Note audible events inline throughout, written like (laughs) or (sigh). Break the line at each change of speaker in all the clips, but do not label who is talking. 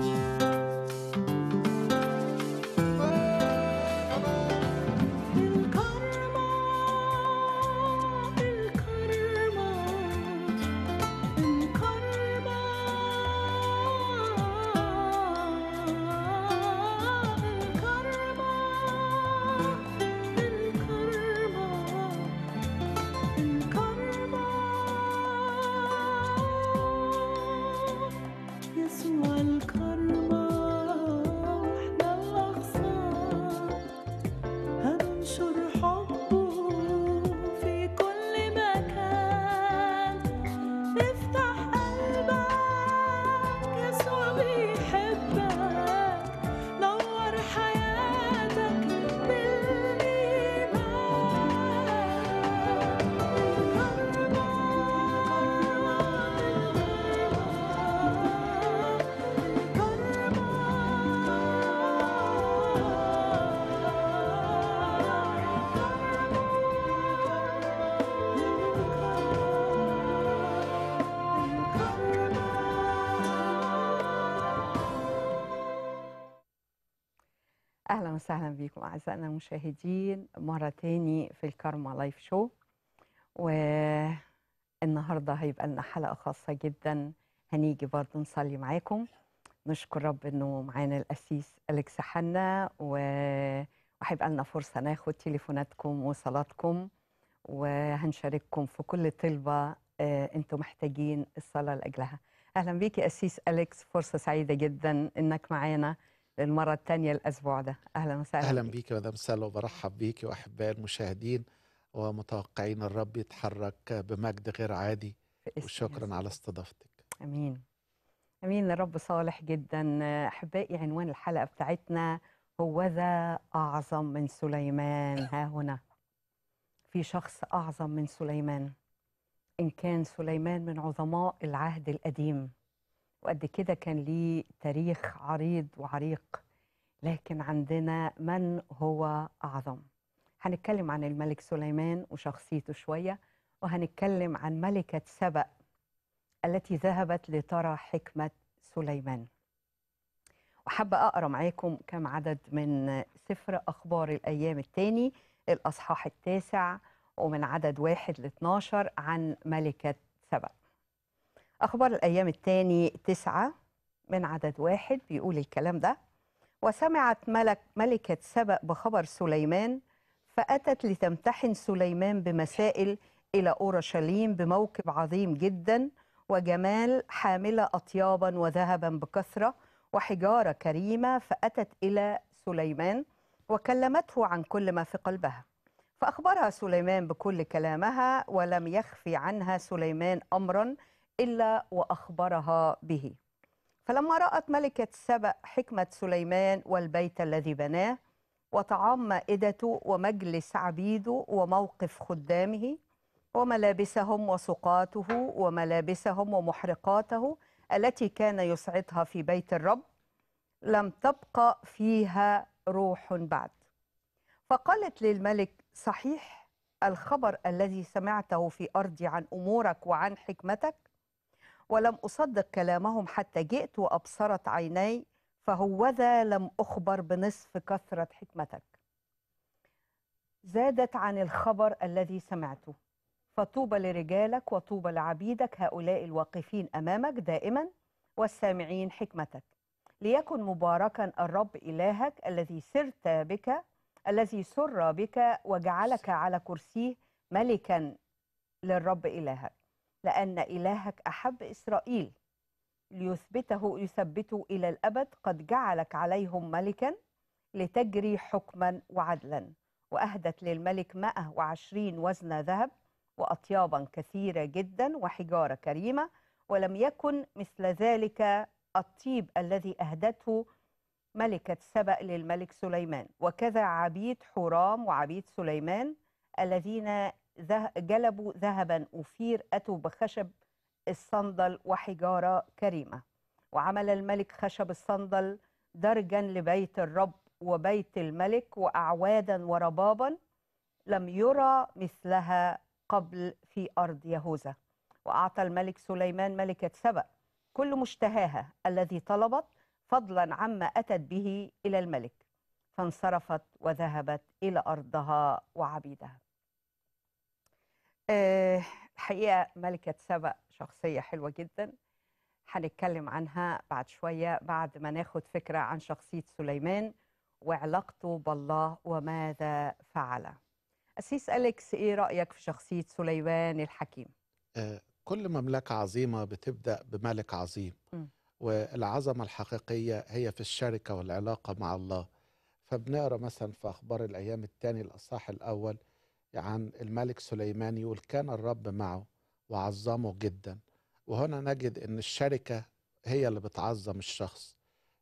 Thank you.
أهلا وسهلا بكم أعزائنا المشاهدين مرة تاني في الكارما لايف شو والنهاردة هيبقى لنا حلقة خاصة جدا هنيجي برضه نصلي معاكم نشكر رب إنه معانا القسيس أليكس حنا وهيبقى لنا فرصة ناخد تليفوناتكم وصلاتكم وهنشارككم في كل طلبة آه، أنتم محتاجين الصلاة لأجلها أهلا بيك يا قسيس أليكس فرصة سعيدة جدا إنك معانا للمرة الثانية الأسبوع ده أهلا وسهلا أهلا
بيك مدام سلوى برحب بيك وأحباء المشاهدين ومتوقعين الرب يتحرك بمجد غير عادي وشكرا على استضافتك
أمين أمين الرب صالح جدا أحبائي عنوان الحلقة بتاعتنا هو ذا أعظم من سليمان ها هنا في شخص أعظم من سليمان إن كان سليمان من عظماء العهد القديم وقد كده كان ليه تاريخ عريض وعريق لكن عندنا من هو أعظم هنتكلم عن الملك سليمان وشخصيته شوية وهنتكلم عن ملكة سبأ التي ذهبت لترى حكمة سليمان وحابة أقرأ معاكم كم عدد من سفر أخبار الأيام الثاني الأصحاح التاسع ومن عدد واحد لاثناشر عن ملكة سبأ أخبار الأيام الثاني تسعة من عدد واحد بيقول الكلام ده وسمعت ملك ملكة سبأ بخبر سليمان فأتت لتمتحن سليمان بمسائل إلى أورشليم بموكب عظيم جدا وجمال حاملة أطيابا وذهبا بكثرة وحجارة كريمة فأتت إلى سليمان وكلمته عن كل ما في قلبها فأخبرها سليمان بكل كلامها ولم يخفي عنها سليمان أمرا إلا وأخبرها به فلما رأت ملكة سبأ حكمة سليمان والبيت الذي بناه وطعام مائدته ومجلس عبيده وموقف خدامه وملابسهم وسقاته وملابسهم ومحرقاته التي كان يسعدها في بيت الرب لم تبقى فيها روح بعد فقالت للملك صحيح الخبر الذي سمعته في أرضي عن أمورك وعن حكمتك ولم أصدق كلامهم حتى جئت وأبصرت عيني فهوذا لم أخبر بنصف كثرة حكمتك زادت عن الخبر الذي سمعته فطوبى لرجالك وطوبى لعبيدك هؤلاء الواقفين أمامك دائما والسامعين حكمتك ليكن مباركا الرب إلهك الذي سرت بك الذي سر بك وجعلك على كرسيه ملكا للرب إلهك لأن إلهك أحب إسرائيل ليثبته يثبته إلى الأبد قد جعلك عليهم ملكا لتجري حكما وعدلا وأهدت للملك 120 وزن ذهب وأطيابا كثيرة جدا وحجارة كريمة ولم يكن مثل ذلك الطيب الذي أهدته ملكة سبأ للملك سليمان وكذا عبيد حرام وعبيد سليمان الذين جلبوا ذهبا أفير أتوا بخشب الصندل وحجارة كريمة وعمل الملك خشب الصندل درجا لبيت الرب وبيت الملك وأعوادا وربابا لم يرى مثلها قبل في أرض يهوذا وأعطى الملك سليمان ملكة سبأ كل مشتهاها الذي طلبت فضلا عما أتت به إلى الملك فانصرفت وذهبت إلى أرضها وعبيدها آه، الحقيقه ملكه سبق شخصيه حلوه جدا هنتكلم عنها بعد شويه بعد ما ناخد فكره عن شخصيه سليمان وعلاقته بالله وماذا فعل أسيس أليكس إيه رأيك في شخصية سليمان الحكيم؟
آه، كل مملكة عظيمة بتبدأ بملك عظيم م. والعظمة الحقيقية هي في الشركة والعلاقة مع الله فبنقرأ مثلا في أخبار الأيام الثاني الأصح الأول عن الملك سليمان يقول كان الرب معه وعظمه جدا وهنا نجد ان الشركه هي اللي بتعظم الشخص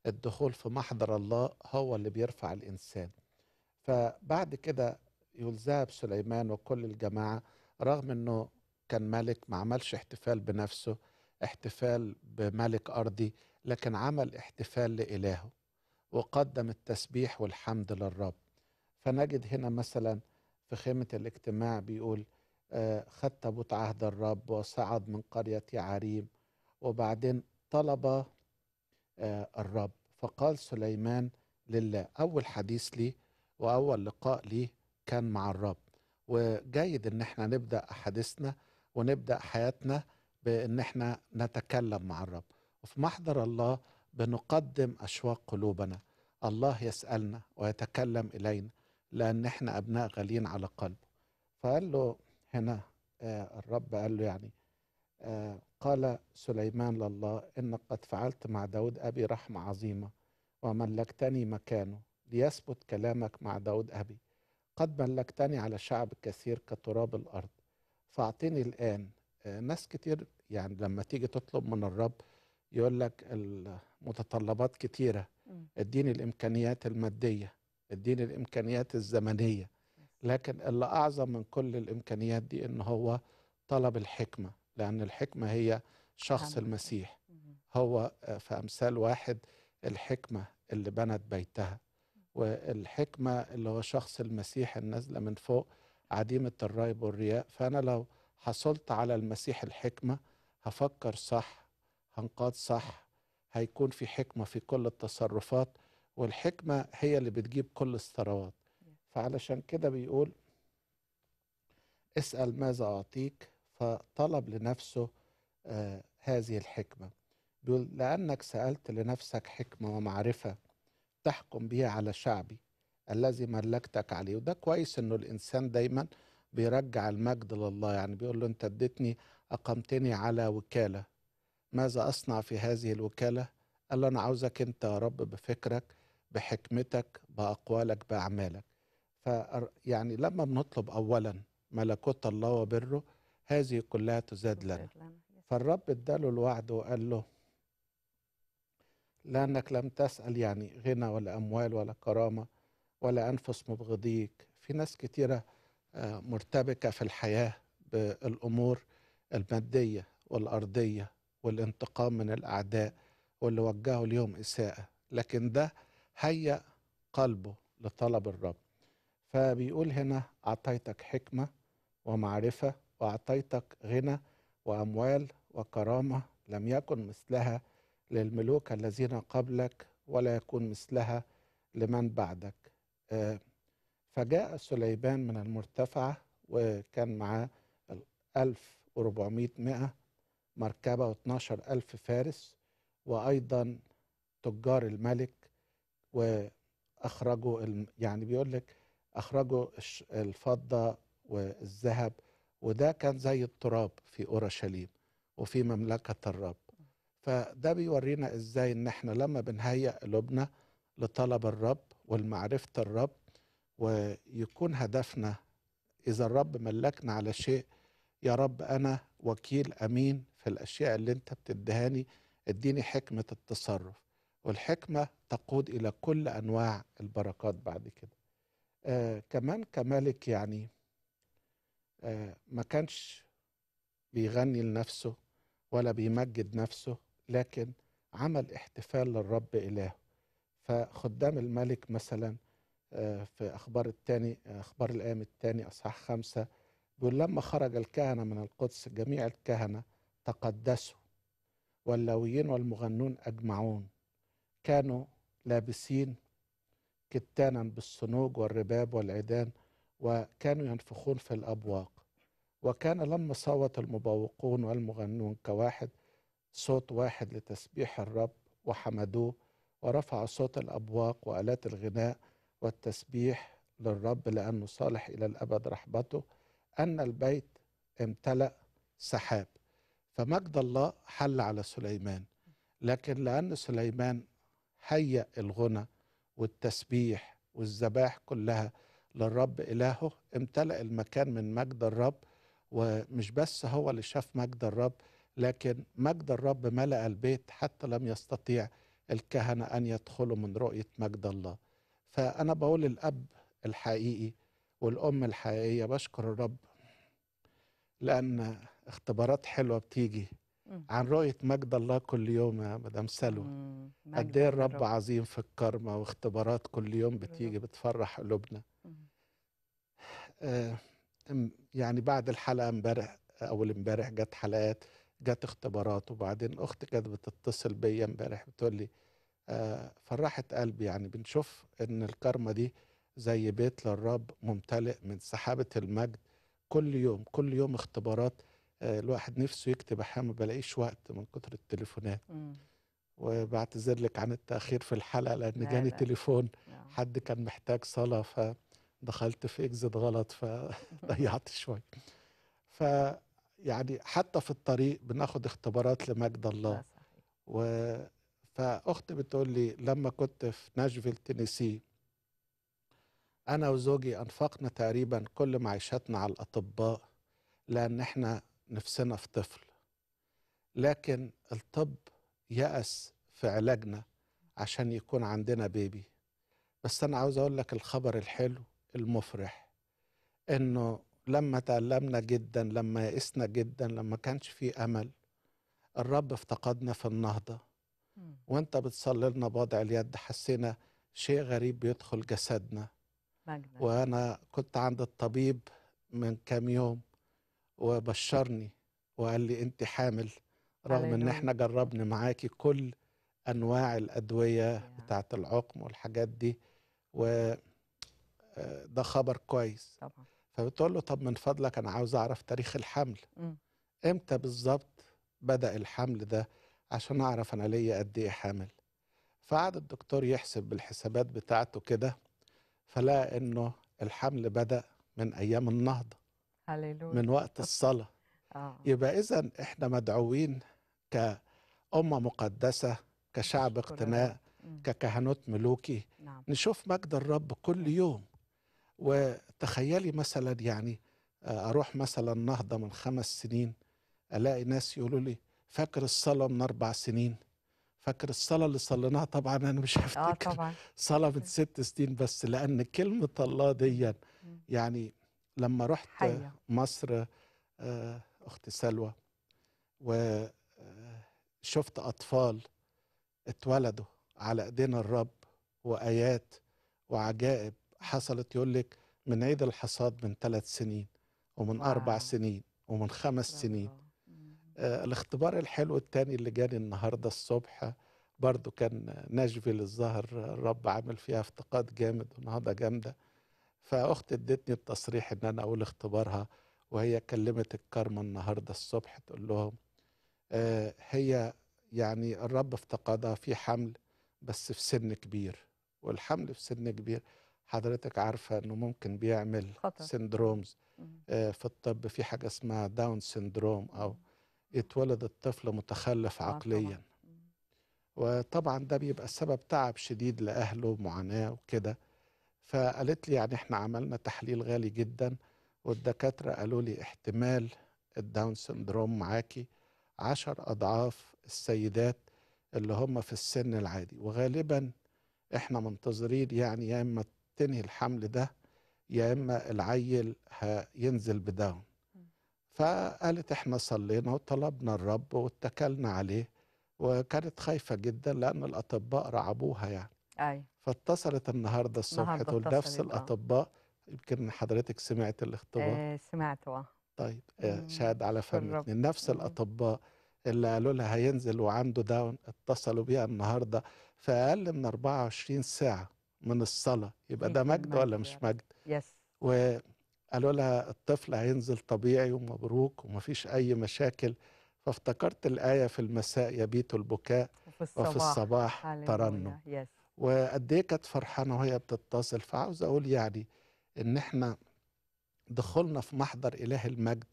الدخول في محضر الله هو اللي بيرفع الانسان فبعد كده يقول ذهب سليمان وكل الجماعه رغم انه كان ملك ما عملش احتفال بنفسه احتفال بملك ارضي لكن عمل احتفال لالهه وقدم التسبيح والحمد للرب فنجد هنا مثلا في خيمة الاجتماع بيقول آه، خد تابوت عهد الرب وصعد من قرية عريم وبعدين طلب آه، الرب فقال سليمان لله أول حديث لي وأول لقاء لي كان مع الرب وجيد إن احنا نبدأ أحاديثنا ونبدأ حياتنا بإن احنا نتكلم مع الرب وفي محضر الله بنقدم أشواق قلوبنا الله يسألنا ويتكلم إلينا لأن احنا أبناء غاليين على قلبه فقال له هنا آه الرب قال له يعني آه قال سليمان لله ان قد فعلت مع داود أبي رحمة عظيمة وملكتني مكانه ليثبت كلامك مع داود أبي قد ملكتني على شعب كثير كتراب الأرض فأعطيني الآن آه ناس كتير يعني لما تيجي تطلب من الرب يقول لك المتطلبات كتيرة اديني الإمكانيات المادية اديني الامكانيات الزمنيه لكن اللي اعظم من كل الامكانيات دي ان هو طلب الحكمه لان الحكمه هي شخص المسيح هو آه، في امثال واحد الحكمه اللي بنت بيتها والحكمه اللي هو شخص المسيح النازله من فوق عديمه الريب والرياء فانا لو حصلت على المسيح الحكمه هفكر صح هنقاد صح هيكون في حكمه في كل التصرفات والحكمة هي اللي بتجيب كل الثروات فعلشان كده بيقول اسأل ماذا أعطيك فطلب لنفسه آه هذه الحكمة بيقول لأنك سألت لنفسك حكمة ومعرفة تحكم بها على شعبي الذي ملكتك عليه وده كويس انه الانسان دايما بيرجع المجد لله يعني بيقول له انت اديتني اقمتني على وكاله ماذا اصنع في هذه الوكاله قال له انا عاوزك انت يا رب بفكرك بحكمتك باقوالك باعمالك ف يعني لما بنطلب اولا ملكوت الله وبره هذه كلها تزاد لنا فالرب اداله الوعد وقال له لأنك لم تسأل يعني غنى ولا أموال ولا كرامة ولا أنفس مبغضيك في ناس كتيرة آه، مرتبكة في الحياة بالأمور المادية والأرضية والانتقام من الأعداء واللي وجهوا اليوم إساءة لكن ده هيأ قلبه لطلب الرب فبيقول هنا أعطيتك حكمة ومعرفة وأعطيتك غنى وأموال وكرامة لم يكن مثلها للملوك الذين قبلك ولا يكون مثلها لمن بعدك آه، فجاء سليمان من المرتفعة وكان معاه 1400 مركبة و12 ألف فارس وأيضا تجار الملك واخرجوا الم... يعني بيقول لك اخرجوا الفضه والذهب وده كان زي التراب في اورشليم وفي مملكه الرب فده بيورينا ازاي ان احنا لما بنهيئ قلوبنا لطلب الرب والمعرفه الرب ويكون هدفنا اذا الرب ملكنا على شيء يا رب انا وكيل امين في الاشياء اللي انت بتدهاني اديني حكمه التصرف والحكمة تقود إلى كل أنواع البركات بعد كده آه كمان كمالك يعني آه ما كانش بيغني لنفسه ولا بيمجد نفسه لكن عمل احتفال للرب إلهه فخدام الملك مثلا آه في أخبار الثاني أخبار الأيام الثاني أصحاح خمسة بيقول لما خرج الكهنة من القدس جميع الكهنة تقدسوا واللويين والمغنون أجمعون كانوا لابسين كتانا بالصنوج والرباب والعيدان وكانوا ينفخون في الأبواق وكان لما صوت المبوقون والمغنون كواحد صوت واحد لتسبيح الرب وحمدوه ورفعوا صوت الأبواق وآلات الغناء والتسبيح للرب لأنه صالح إلى الأبد رحمته أن البيت امتلأ سحاب فمجد الله حل على سليمان لكن لأن سليمان هيأ الغنى والتسبيح والذبائح كلها للرب إلهه امتلأ المكان من مجد الرب ومش بس هو اللي شاف مجد الرب لكن مجد الرب ملأ البيت حتى لم يستطيع الكهنة أن يدخلوا من رؤية مجد الله فأنا بقول الأب الحقيقي والأم الحقيقية بشكر الرب لأن اختبارات حلوة بتيجي عن رؤية مجد الله كل يوم يا مدام سلوى قد ايه الرب عظيم في الكرمة واختبارات كل يوم بتيجي بتفرح قلوبنا آه، يعني بعد الحلقة امبارح أول امبارح جت حلقات جت اختبارات وبعدين أختي كانت بتتصل بيا امبارح بتقول لي آه، فرحت قلبي يعني بنشوف إن الكرمة دي زي بيت للرب ممتلئ من سحابة المجد كل يوم كل يوم اختبارات آه، الواحد نفسه يكتب احيانا ما بلاقيش وقت من كتر التليفونات وبعتذر لك عن التاخير في الحلقه لان لا جاني لا. تليفون لا. حد كان محتاج صلاه فدخلت في اكزيت غلط فضيعت (laughs) شويه ف يعني حتى في الطريق بناخد اختبارات لمجد الله و فاختي بتقول لي لما كنت في ناشفيل تينيسي انا وزوجي انفقنا تقريبا كل معيشتنا على الاطباء لان احنا نفسنا في طفل لكن الطب يأس في علاجنا عشان يكون عندنا بيبي بس أنا عاوز أقول لك الخبر الحلو المفرح إنه لما تألمنا جدا لما يأسنا جدا لما كانش في أمل الرب افتقدنا في النهضة وانت بتصلي لنا بوضع اليد حسينا شيء غريب بيدخل جسدنا وانا كنت عند الطبيب من كام يوم وبشرني وقال لي انت حامل رغم ان احنا جربنا معاكي كل انواع الادويه بتاعه العقم والحاجات دي و آه، ده خبر كويس طبعا فبتقول له طب من فضلك انا عاوز اعرف تاريخ الحمل م. امتى بالظبط بدا الحمل ده عشان اعرف انا ليا قد ايه حامل فقعد الدكتور يحسب بالحسابات بتاعته كده فلقى انه الحمل بدا من ايام النهضه
هللويا من وقت
الصلاة آه. يبقى إذا إحنا مدعوين كأمة مقدسة كشعب اقتناء ككهنوت ملوكي نعم. نشوف مجد الرب كل يوم وتخيلي مثلا يعني آه، أروح مثلا نهضة من خمس سنين ألاقي ناس يقولوا لي فاكر الصلاة من أربع سنين فاكر الصلاة اللي صليناها طبعا أنا مش آه، هفتكر آه طبعا. صلاة من ست سنين بس لأن كلمة الله دي يعني لما رحت حية. مصر آه، اخت سلوى وشفت آه، اطفال اتولدوا على ايدينا الرب وايات وعجائب حصلت يقول لك من عيد الحصاد من ثلاث سنين ومن آه. اربع سنين ومن خمس سنين آه الاختبار الحلو الثاني اللي جاني النهارده الصبح برضو كان ناشفيل الظاهر الرب عامل فيها افتقاد جامد ونهضه جامده فاختي ادتني التصريح ان انا اقول اختبارها وهي كلمت الكارما النهارده الصبح تقول لهم آه هي يعني الرب افتقدها في حمل بس في سن كبير والحمل في سن كبير حضرتك عارفه انه ممكن بيعمل خطر. سندرومز آه في الطب في حاجه اسمها داون سندروم او يتولد الطفل متخلف آه، عقليا وطبعا ده بيبقى سبب تعب شديد لاهله ومعاناه وكده فقالت لي يعني احنا عملنا تحليل غالي جدا والدكاترة قالوا لي احتمال الداون سندروم معاكي عشر أضعاف السيدات اللي هم في السن العادي وغالبا احنا منتظرين يعني يا إما تنهي الحمل ده يا إما العيل هينزل بداون فقالت احنا صلينا وطلبنا الرب واتكلنا عليه وكانت خايفة جدا لأن الأطباء رعبوها يعني أي. أيوة. فاتصلت النهارده الصبح تقول نفس آه. الاطباء يمكن حضرتك سمعت الاختبار آه سمعت اه طيب آه، شاهد على فم نفس الاطباء اللي قالوا لها هينزل وعنده داون اتصلوا بيها النهارده في اقل من 24 ساعه من الصلاه يبقى ده مجد ولا مش آه. مجد يس وقالوا لها الطفل هينزل طبيعي ومبروك ومفيش اي مشاكل فافتكرت الايه في المساء يبيت البكاء وفي وفي الصباح ترنم. يس وقد ايه كانت فرحانه وهي بتتصل فعاوز اقول يعني ان احنا دخولنا في محضر اله المجد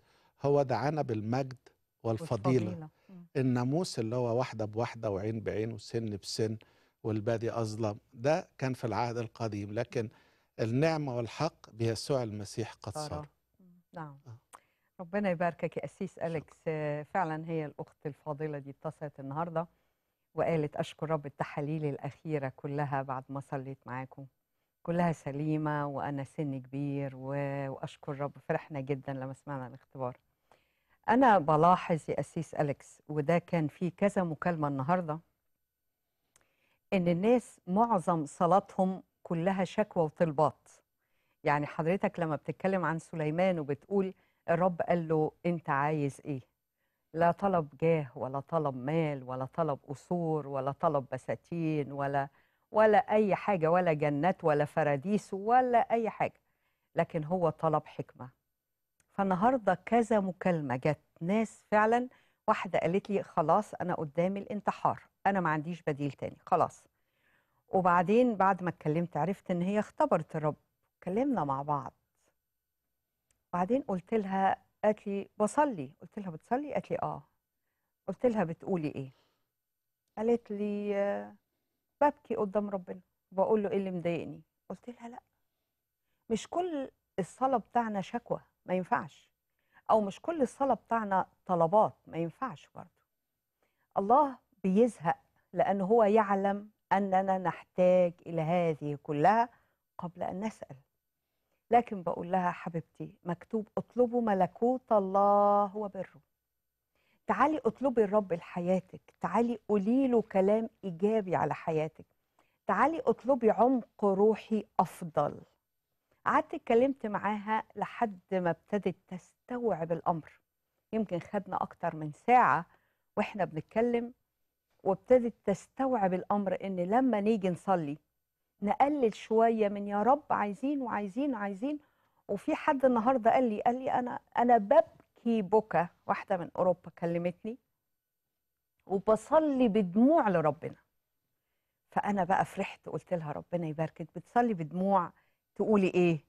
هو دعانا بالمجد والفضيله, والفضيلة. الناموس اللي هو واحده بواحده وعين بعين وسن بسن والبادي اظلم ده كان في العهد القديم لكن النعمه والحق بيسوع المسيح قد صار
نعم آه. ربنا يباركك يا أسيس أليكس فعلا هي الأخت الفاضلة دي اتصلت النهاردة وقالت أشكر رب التحاليل الأخيرة كلها بعد ما صليت معاكم كلها سليمة وأنا سن كبير وأشكر رب فرحنا جدا لما سمعنا الاختبار أنا بلاحظ يا أسيس أليكس وده كان في كذا مكالمة النهاردة إن الناس معظم صلاتهم كلها شكوى وطلبات يعني حضرتك لما بتتكلم عن سليمان وبتقول الرب قال له أنت عايز إيه لا طلب جاه ولا طلب مال ولا طلب قصور ولا طلب بساتين ولا ولا أي حاجة ولا جنات ولا فراديس ولا أي حاجة لكن هو طلب حكمة فالنهاردة كذا مكالمة جت ناس فعلا واحدة قالت لي خلاص أنا قدامي الانتحار أنا ما عنديش بديل تاني خلاص وبعدين بعد ما اتكلمت عرفت إن هي اختبرت الرب اتكلمنا مع بعض بعدين قلت لها قالت لي بصلي قلت لها بتصلي قالت لي اه قلت لها بتقولي ايه قالت لي آه، ببكي قدام ربنا بقول له ايه اللي مضايقني قلت لها لا مش كل الصلاه بتاعنا شكوى ما ينفعش او مش كل الصلاه بتاعنا طلبات ما ينفعش برضه الله بيزهق لان هو يعلم اننا نحتاج الى هذه كلها قبل ان نسال لكن بقول لها حبيبتي مكتوب اطلبوا ملكوت الله وبره تعالي اطلبي الرب لحياتك تعالي قولي له كلام ايجابي على حياتك تعالي اطلبي عمق روحي افضل قعدت اتكلمت معاها لحد ما ابتدت تستوعب الامر يمكن خدنا اكتر من ساعه واحنا بنتكلم وابتدت تستوعب الامر ان لما نيجي نصلي نقلل شويه من يا رب عايزين وعايزين وعايزين وفي حد النهارده قال لي قال لي انا انا ببكي بكى واحده من اوروبا كلمتني وبصلي بدموع لربنا فانا بقى فرحت قلت لها ربنا يباركك بتصلي بدموع تقولي ايه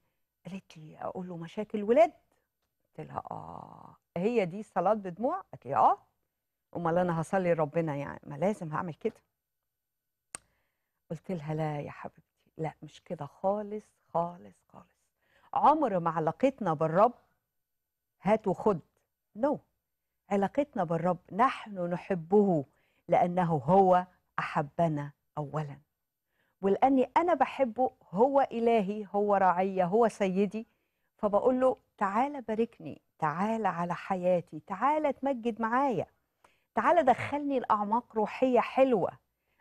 قالت لي اقول له مشاكل ولاد قلت لها اه هي دي صلاه بدموع قالت لي اه امال انا هصلي ربنا يعني ما لازم هعمل كده قلت لها لا يا حبيبتي لا مش كده خالص خالص خالص عمر ما علاقتنا بالرب هات وخد نو no. علاقتنا بالرب نحن نحبه لأنه هو أحبنا أولا ولأني أنا بحبه هو إلهي هو راعية هو سيدي فبقول له تعالى باركني تعالى على حياتي تعالى تمجد معايا تعالى دخلني لأعماق روحية حلوة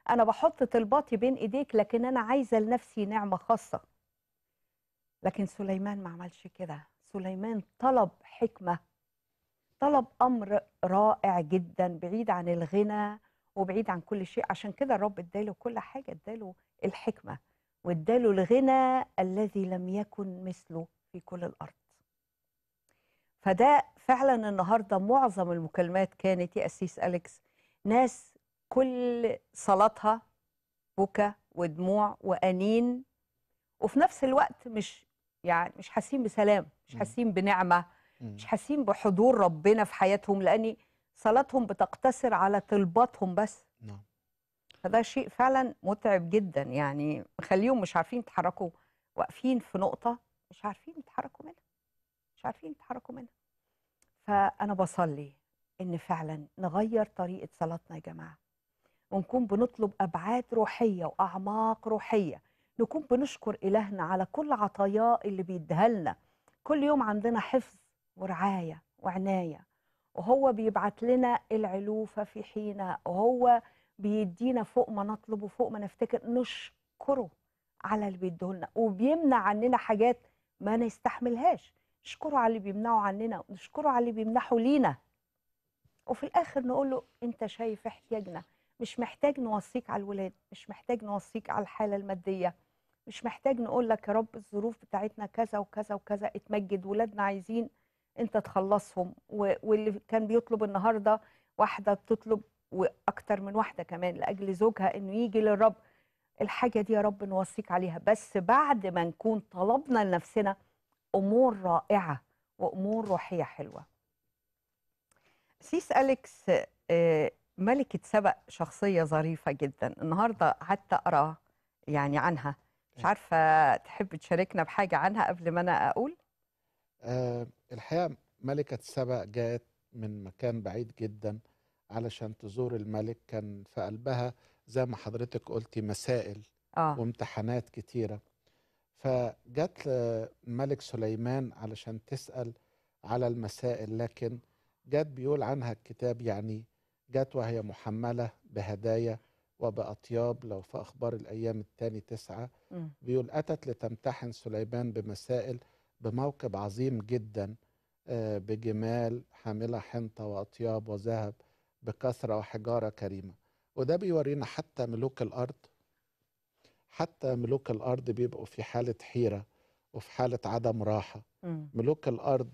انا بحط طلباتي بين ايديك لكن انا عايزه لنفسي نعمه خاصه لكن سليمان ما عملش كده سليمان طلب حكمه طلب امر رائع جدا بعيد عن الغنى وبعيد عن كل شيء عشان كده الرب اداله كل حاجه اداله الحكمه واداله الغنى الذي لم يكن مثله في كل الارض فده فعلا النهارده معظم المكالمات كانت يا اسيس اليكس ناس كل صلاتها بكى ودموع وأنين وفي نفس الوقت مش يعني مش حاسين بسلام مش حاسين بنعمة مش حاسين بحضور ربنا في حياتهم لأن صلاتهم بتقتصر على طلباتهم بس نعم فده شيء فعلا متعب جدا يعني مخليهم مش عارفين يتحركوا واقفين في نقطة مش عارفين يتحركوا منها مش عارفين يتحركوا منها فأنا بصلي إن فعلا نغير طريقة صلاتنا يا جماعة ونكون بنطلب أبعاد روحية وأعماق روحية نكون بنشكر إلهنا على كل عطاياه اللي بيديها لنا كل يوم عندنا حفظ ورعاية وعناية وهو بيبعت لنا العلوفة في حينها وهو بيدينا فوق ما نطلب وفوق ما نفتكر نشكره على اللي بيديهولنا وبيمنع عننا حاجات ما نستحملهاش نشكره على اللي بيمنعه عننا ونشكره على اللي بيمنحه لينا وفي الاخر نقول له انت شايف احتياجنا مش محتاج نوصيك على الولاد مش محتاج نوصيك على الحالة المادية مش محتاج نقول لك يا رب الظروف بتاعتنا كذا وكذا وكذا اتمجد ولادنا عايزين انت تخلصهم واللي كان بيطلب النهارده واحده بتطلب واكتر من واحده كمان لاجل زوجها انه يجي للرب الحاجه دي يا رب نوصيك عليها بس بعد ما نكون طلبنا لنفسنا امور رائعه وامور روحيه حلوه سيس اليكس آه، ملكة سبق شخصية ظريفة جدا النهاردة حتى أرى يعني عنها مش إيه. عارفة تحب تشاركنا بحاجة عنها قبل ما أنا أقول
أه الحقيقة ملكة سبق جاءت من مكان بعيد جدا علشان تزور الملك كان في قلبها زي ما حضرتك قلتي مسائل آه. وامتحانات كتيرة فجت الملك سليمان علشان تسأل على المسائل لكن جت بيقول عنها الكتاب يعني جت وهي محملة بهدايا وبأطياب لو في أخبار الأيام الثاني تسعة بيقول أتت لتمتحن سليمان بمسائل بموكب عظيم جدا آه، بجمال حاملة حنطة وأطياب وذهب بكثرة وحجارة كريمة وده بيورينا حتى ملوك الأرض حتى ملوك الأرض بيبقوا في حالة حيرة وفي حالة عدم راحة ملوك الأرض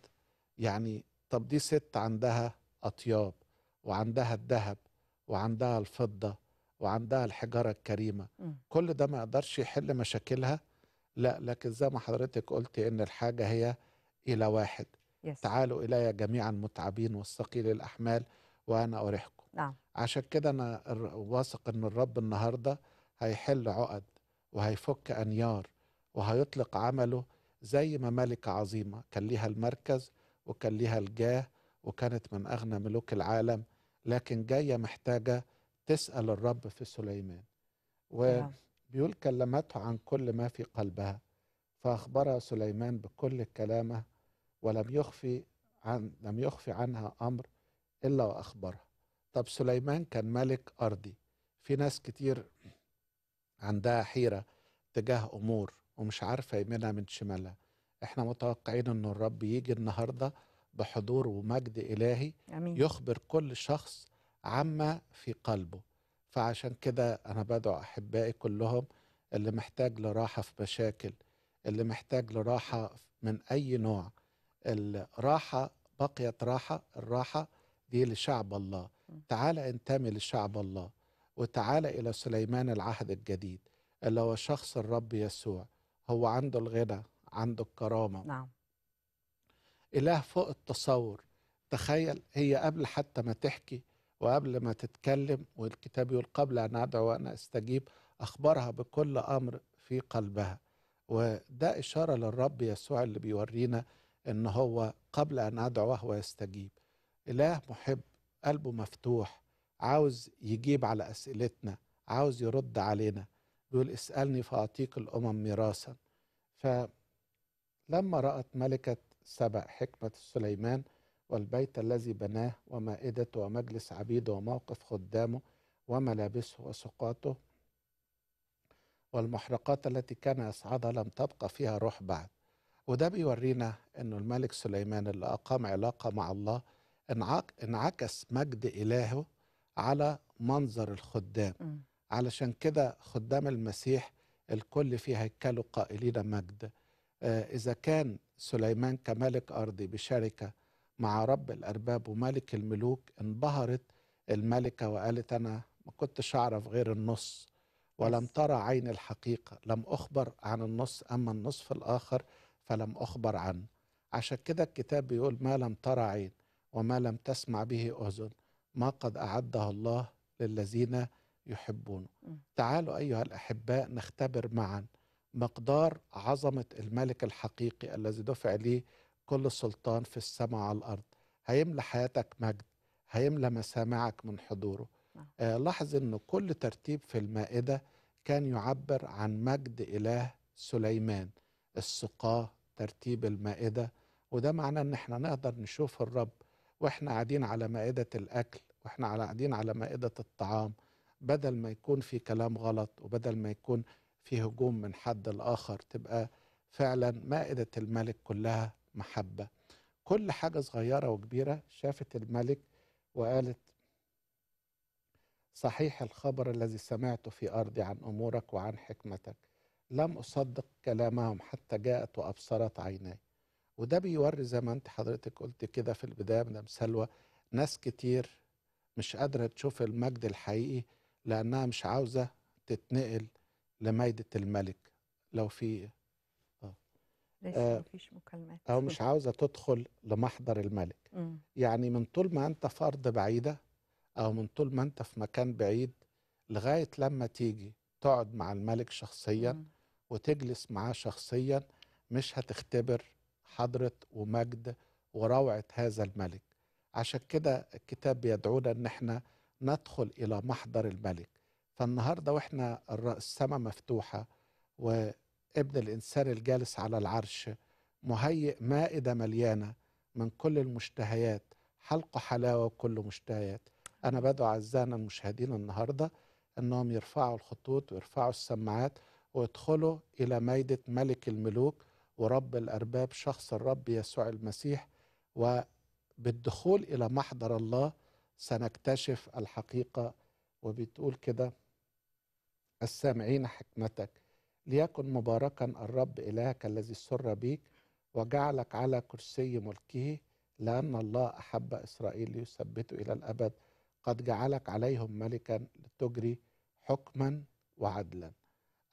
يعني طب دي ست عندها أطياب وعندها الذهب وعندها الفضة وعندها الحجارة الكريمة م. كل ده ما يقدرش يحل مشاكلها لا لكن زي ما حضرتك قلت إن الحاجة هي إلى واحد يس. تعالوا إلي جميعا متعبين والثقيل الأحمال وأنا أريحكم نعم. عشان كده أنا واثق إن الرب النهاردة هيحل عقد وهيفك أنيار وهيطلق عمله زي ما ملكة عظيمة كان ليها المركز وكان ليها الجاه وكانت من أغنى ملوك العالم لكن جاية محتاجة تسأل الرب في سليمان نعم. وبيقول كلمته عن كل ما في قلبها فأخبرها سليمان بكل كلامه ولم يخفي عن لم يخفي عنها أمر إلا وأخبرها طب سليمان كان ملك أرضي في ناس كتير عندها حيرة تجاه أمور ومش عارفة يمينها من شمالها احنا متوقعين ان الرب يجي النهارده بحضور ومجد إلهي أمين. يخبر كل شخص عما في قلبه فعشان كده أنا بدعو أحبائي كلهم اللي محتاج لراحة في مشاكل اللي محتاج لراحة من أي نوع الراحة بقيت راحة الراحة دي لشعب الله تعال انتمي لشعب الله وتعال إلى سليمان العهد الجديد اللي هو شخص الرب يسوع هو عنده الغنى عنده الكرامة نعم. إله فوق التصور تخيل هي قبل حتى ما تحكي وقبل ما تتكلم والكتاب يقول قبل أن أدعو وأنا أستجيب أخبرها بكل أمر في قلبها وده إشارة للرب يسوع اللي بيورينا إن هو قبل أن أدعو وهو يستجيب إله محب قلبه مفتوح عاوز يجيب على أسئلتنا عاوز يرد علينا بيقول اسألني فأعطيك الأمم ميراثا فلما رأت ملكة سبأ حكمة سليمان والبيت الذي بناه ومائدته ومجلس عبيده وموقف خدامه وملابسه وسقاته والمحرقات التي كان يصعدها لم تبقى فيها روح بعد وده بيورينا أنه الملك سليمان اللي أقام علاقة مع الله انعكس مجد إلهه على منظر الخدام علشان كده خدام المسيح الكل في هيكله قائلين مجد آه، إذا كان سليمان كملك أرضي بشركة مع رب الأرباب وملك الملوك انبهرت الملكة وقالت أنا ما كنتش أعرف غير النص ولم ترى عين الحقيقة لم أخبر عن النص أما النصف الآخر فلم أخبر عنه عشان كده الكتاب بيقول ما لم ترى عين وما لم تسمع به أذن ما قد أعده الله للذين يحبونه تعالوا أيها الأحباء نختبر معا مقدار عظمة الملك الحقيقي الذي دفع ليه كل سلطان في السماء على الأرض هيملى حياتك مجد هيملى مسامعك من حضوره نعم. آه لاحظ أن كل ترتيب في المائدة كان يعبر عن مجد إله سليمان السقاة ترتيب المائدة وده معناه أن احنا نقدر نشوف الرب واحنا قاعدين على مائدة الأكل واحنا قاعدين على مائدة الطعام بدل ما يكون في كلام غلط وبدل ما يكون في هجوم من حد الآخر تبقى فعلا مائدة الملك كلها محبة كل حاجة صغيرة وكبيرة شافت الملك وقالت صحيح الخبر الذي سمعته في أرضي عن أمورك وعن حكمتك لم أصدق كلامهم حتى جاءت وأبصرت عيناي وده بيوري زي ما انت حضرتك قلت كده في البداية من سلوى ناس كتير مش قادرة تشوف المجد الحقيقي لأنها مش عاوزة تتنقل لمايدة الملك لو في اه
لسه آه، مفيش مكالمات او مش عاوزه
تدخل لمحضر الملك م. يعني من طول ما انت فرد بعيده او من طول ما انت في مكان بعيد لغايه لما تيجي تقعد مع الملك شخصيا م. وتجلس معاه شخصيا مش هتختبر حضره ومجد وروعه هذا الملك عشان كده الكتاب بيدعونا ان احنا ندخل الى محضر الملك فالنهارده واحنا السماء مفتوحه وابن الانسان الجالس على العرش مهيئ مائده مليانه من كل المشتهيات حلقه حلاوه وكل مشتهيات انا بدعو اعزائنا المشاهدين النهارده انهم يرفعوا الخطوط ويرفعوا السماعات ويدخلوا الى مائده ملك الملوك ورب الارباب شخص الرب يسوع المسيح وبالدخول الى محضر الله سنكتشف الحقيقه وبتقول كده السامعين حكمتك ليكن مباركا الرب إلهك الذي سر بك وجعلك على كرسي ملكه لأن الله أحب إسرائيل ليثبته إلى الأبد قد جعلك عليهم ملكا لتجري حكما وعدلا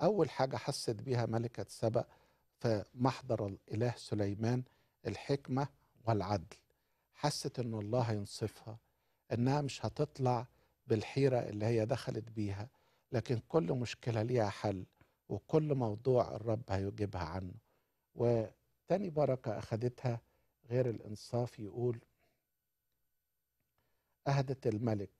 أول حاجة حست بها ملكة سبأ في محضر الإله سليمان الحكمة والعدل حست إن الله ينصفها إنها مش هتطلع بالحيرة اللي هي دخلت بيها لكن كل مشكلة ليها حل وكل موضوع الرب هيجيبها عنه وتاني بركة أخدتها غير الإنصاف يقول أهدت الملك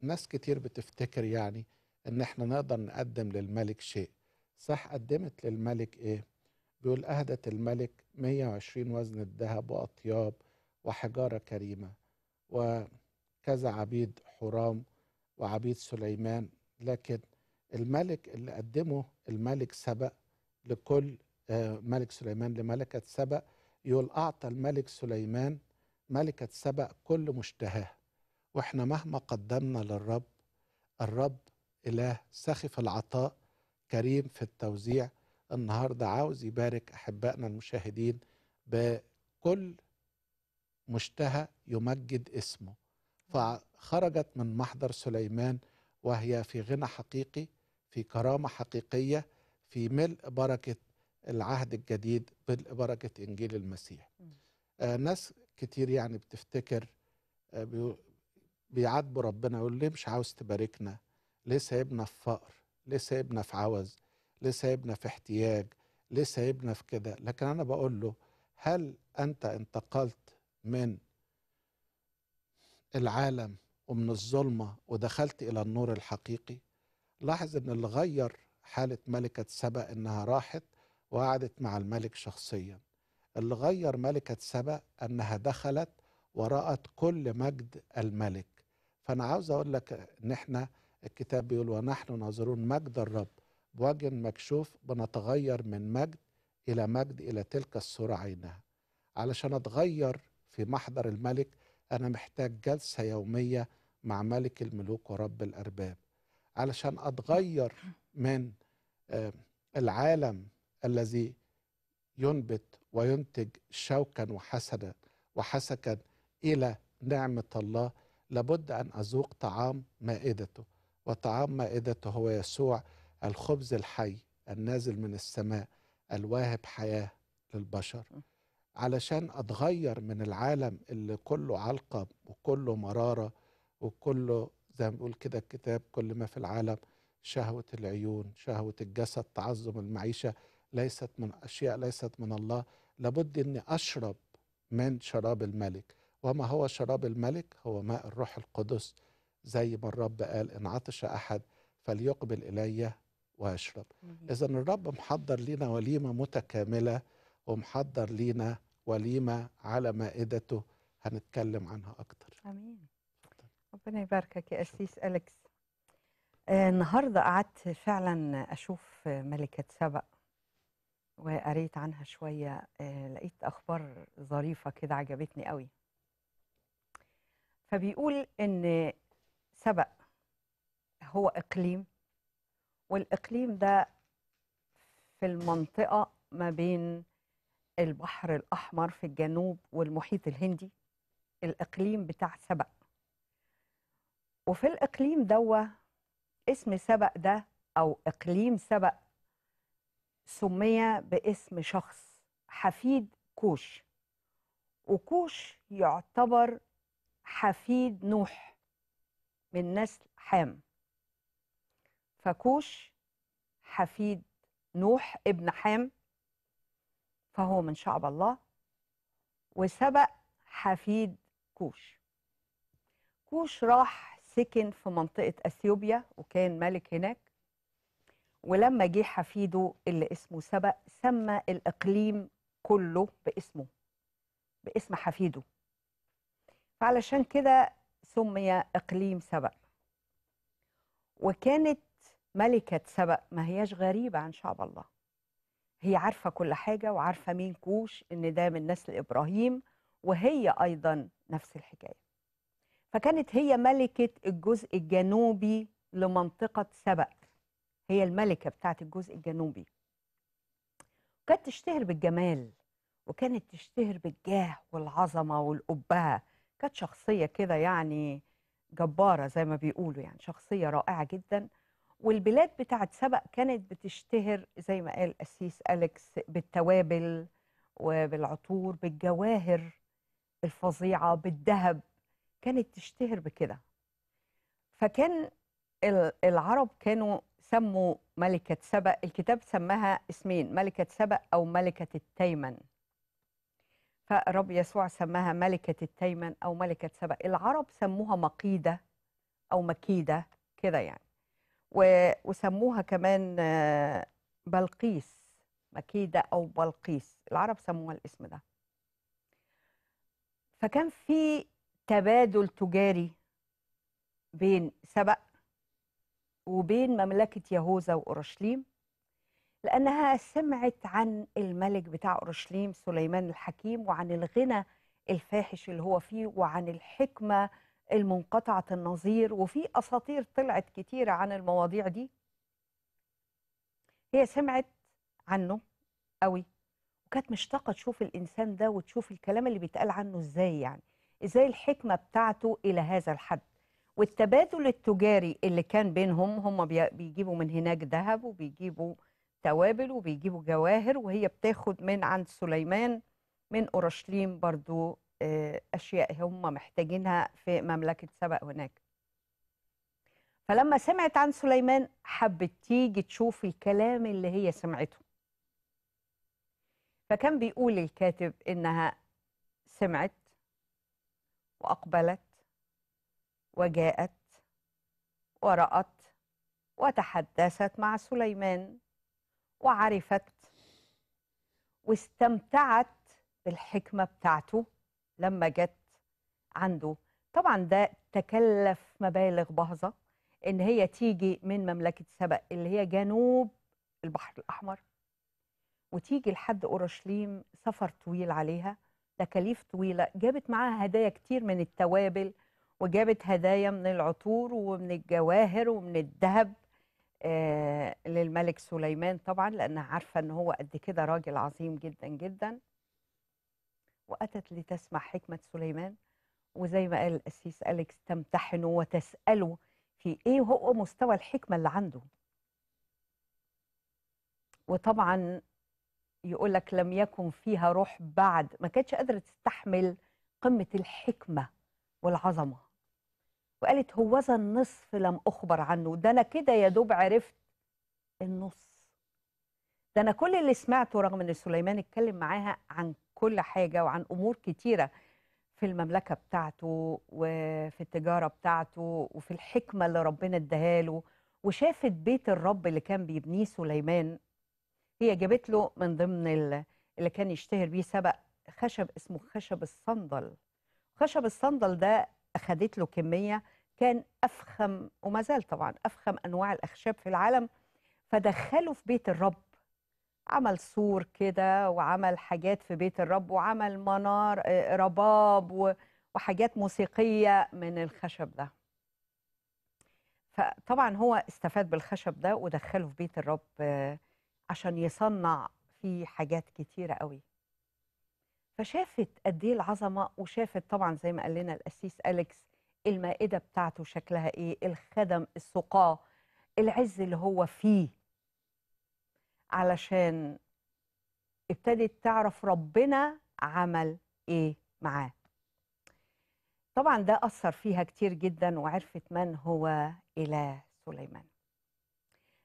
ناس كتير بتفتكر يعني إن إحنا نقدر نقدم للملك شيء صح قدمت للملك إيه؟ بيقول أهدت الملك 120 وزن الذهب وأطياب وحجارة كريمة وكذا عبيد حرام وعبيد سليمان لكن الملك اللي قدمه الملك سبأ لكل آه، ملك سليمان لملكة سبأ يقول أعطى الملك سليمان ملكة سبأ كل مشتهاه وإحنا مهما قدمنا للرب الرب إله سخف العطاء كريم في التوزيع النهاردة عاوز يبارك أحبائنا المشاهدين بكل مشتهى يمجد اسمه فخرجت من محضر سليمان وهي في غنى حقيقي في كرامه حقيقيه في ملء بركه العهد الجديد ببركه انجيل المسيح. آه ناس كتير يعني بتفتكر آه بيعاتبوا ربنا يقول ليه مش عاوز تباركنا؟ ليه سايبنا في فقر؟ ليه سايبنا في عوز؟ ليه سايبنا في احتياج؟ ليه سايبنا في كده؟ لكن انا بقول له هل انت انتقلت من العالم ومن الظلمة ودخلت إلى النور الحقيقي لاحظ أن اللي غير حالة ملكة سبأ أنها راحت وقعدت مع الملك شخصيا اللي غير ملكة سبأ أنها دخلت ورأت كل مجد الملك فأنا عاوز أقول لك أن احنا الكتاب بيقول ونحن ناظرون مجد الرب بوجه مكشوف بنتغير من مجد إلى مجد إلى تلك الصورة عينها علشان أتغير في محضر الملك أنا محتاج جلسة يومية مع ملك الملوك ورب الأرباب علشان أتغير من العالم الذي ينبت وينتج شوكا وحسدا وحسكا إلى نعمة الله لابد أن أذوق طعام مائدته وطعام مائدته هو يسوع الخبز الحي النازل من السماء الواهب حياة للبشر علشان اتغير من العالم اللي كله علقه وكله مراره وكله زي ما بيقول كده الكتاب كل ما في العالم شهوه العيون شهوه الجسد تعظم المعيشه ليست من اشياء ليست من الله لابد اني اشرب من شراب الملك وما هو شراب الملك هو ماء الروح القدس زي ما الرب قال ان عطش احد فليقبل الي واشرب اذا الرب محضر لينا وليمه متكامله ومحضر لينا وليمة على مائدته هنتكلم عنها أكتر
أمين ربنا يباركك يا أسيس أليكس آه النهاردة قعدت فعلا أشوف ملكة سبق وقريت عنها شوية آه لقيت أخبار ظريفة كده عجبتني قوي فبيقول إن سبق هو إقليم والإقليم ده في المنطقة ما بين البحر الأحمر في الجنوب والمحيط الهندي الإقليم بتاع سبأ وفي الإقليم دوا اسم سبأ ده أو إقليم سبأ سمي باسم شخص حفيد كوش وكوش يعتبر حفيد نوح من نسل حام فكوش حفيد نوح ابن حام فهو من شعب الله وسبق حفيد كوش كوش راح سكن في منطقة أثيوبيا وكان ملك هناك ولما جه حفيده اللي اسمه سبق سمى الإقليم كله باسمه باسم حفيده فعلشان كده سمي إقليم سبق وكانت ملكة سبق ما هياش غريبة عن شعب الله هي عارفة كل حاجة وعارفة مين كوش إن ده من نسل إبراهيم وهي أيضا نفس الحكاية فكانت هي ملكة الجزء الجنوبي لمنطقة سبأ هي الملكة بتاعت الجزء الجنوبي كانت تشتهر بالجمال وكانت تشتهر بالجاه والعظمة والأبهة كانت شخصية كده يعني جبارة زي ما بيقولوا يعني شخصية رائعة جدا والبلاد بتاعت سبق كانت بتشتهر زي ما قال قسيس أليكس بالتوابل وبالعطور بالجواهر الفظيعة بالذهب كانت تشتهر بكده فكان العرب كانوا سموا ملكة سبق الكتاب سماها اسمين ملكة سبق أو ملكة التيمن فالرب يسوع سماها ملكة التيمن أو ملكة سبق العرب سموها مقيدة أو مكيدة كده يعني وسموها كمان آه، بلقيس مكيدة أو بلقيس العرب سموها الاسم ده فكان في تبادل تجاري بين سبأ وبين مملكة يهوذا وأورشليم لأنها سمعت عن الملك بتاع أورشليم سليمان الحكيم وعن الغنى الفاحش اللي هو فيه وعن الحكمة المنقطعة النظير وفي أساطير طلعت كتيرة عن المواضيع دي هي سمعت عنه قوي وكانت مشتاقة تشوف الإنسان ده وتشوف الكلام اللي بيتقال عنه إزاي يعني إزاي الحكمة بتاعته إلى هذا الحد والتبادل التجاري اللي كان بينهم هم بيجيبوا من هناك ذهب وبيجيبوا توابل وبيجيبوا جواهر وهي بتاخد من عند سليمان من أورشليم برضو آه، اشياء هم محتاجينها في مملكه سبأ هناك فلما سمعت عن سليمان حبت تيجي تشوف الكلام اللي هي سمعته فكان بيقول الكاتب انها سمعت واقبلت وجاءت ورأت وتحدثت مع سليمان وعرفت واستمتعت بالحكمه بتاعته لما جت عنده طبعا ده تكلف مبالغ باهظه ان هي تيجي من مملكه سبأ اللي هي جنوب البحر الاحمر وتيجي لحد اورشليم سفر طويل عليها تكاليف طويله جابت معاها هدايا كتير من التوابل وجابت هدايا من العطور ومن الجواهر ومن الذهب آه للملك سليمان طبعا لانها عارفه ان هو قد كده راجل عظيم جدا جدا وأتت لتسمع حكمة سليمان وزي ما قال القسيس أليكس تمتحنه وتسأله في إيه هو مستوى الحكمة اللي عنده وطبعا يقول لك لم يكن فيها روح بعد ما كانتش قادرة تستحمل قمة الحكمة والعظمة وقالت هو ذا النصف لم أخبر عنه ده أنا كده يا دوب عرفت النص ده أنا كل اللي سمعته رغم أن سليمان اتكلم معاها عن كل حاجة وعن أمور كتيرة في المملكة بتاعته وفي التجارة بتاعته وفي الحكمة اللي ربنا اداها له وشافت بيت الرب اللي كان بيبنيه سليمان هي جابت له من ضمن اللي كان يشتهر بيه سبق خشب اسمه خشب الصندل خشب الصندل ده أخدت له كمية كان أفخم وما زال طبعا أفخم أنواع الأخشاب في العالم فدخله في بيت الرب عمل سور كده وعمل حاجات في بيت الرب وعمل منار آه، رباب وحاجات موسيقية من الخشب ده فطبعا هو استفاد بالخشب ده ودخله في بيت الرب آه، عشان يصنع فيه حاجات كتيرة قوي فشافت قد ايه العظمه وشافت طبعا زي ما قال لنا القسيس اليكس المائده بتاعته شكلها ايه الخدم السقاه العز اللي هو فيه علشان ابتدت تعرف ربنا عمل ايه معاه طبعا ده اثر فيها كتير جدا وعرفت من هو اله سليمان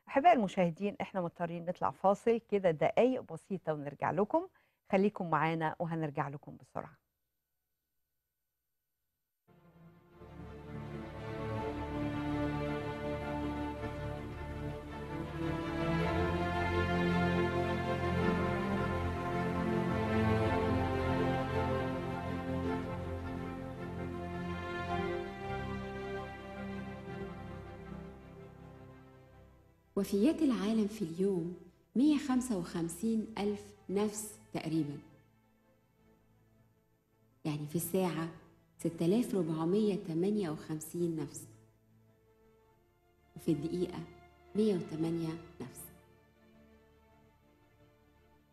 احبائي المشاهدين احنا مضطرين نطلع فاصل كده دقايق بسيطه ونرجع لكم خليكم معانا وهنرجع لكم بسرعه وفيات العالم في اليوم 155 ألف نفس تقريبا يعني في الساعة 6458 نفس وفي الدقيقة 108 نفس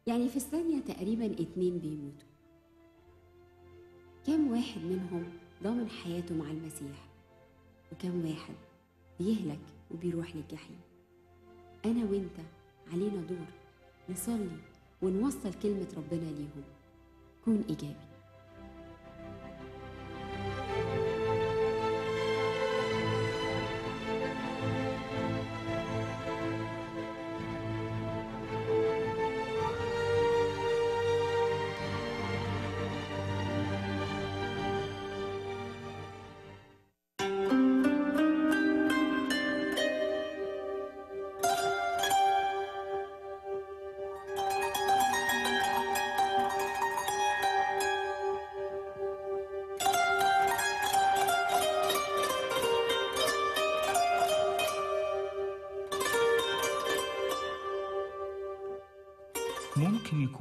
يعني في الثانية تقريبا اتنين بيموتوا كم واحد منهم ضامن حياته مع المسيح وكم
واحد بيهلك وبيروح للجحيم أنا وإنت علينا دور نصلي ونوصل كلمة ربنا ليهم
كون إيجابي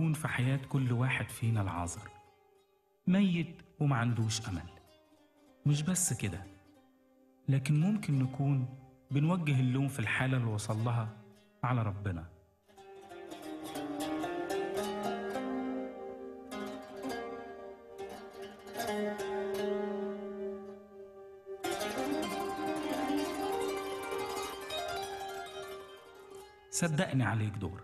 يكون في حياة كل واحد فينا العازر ميت ومعندوش أمل مش بس كده لكن ممكن نكون بنوجه اللوم في الحالة اللي وصلها على ربنا صدقني عليك دور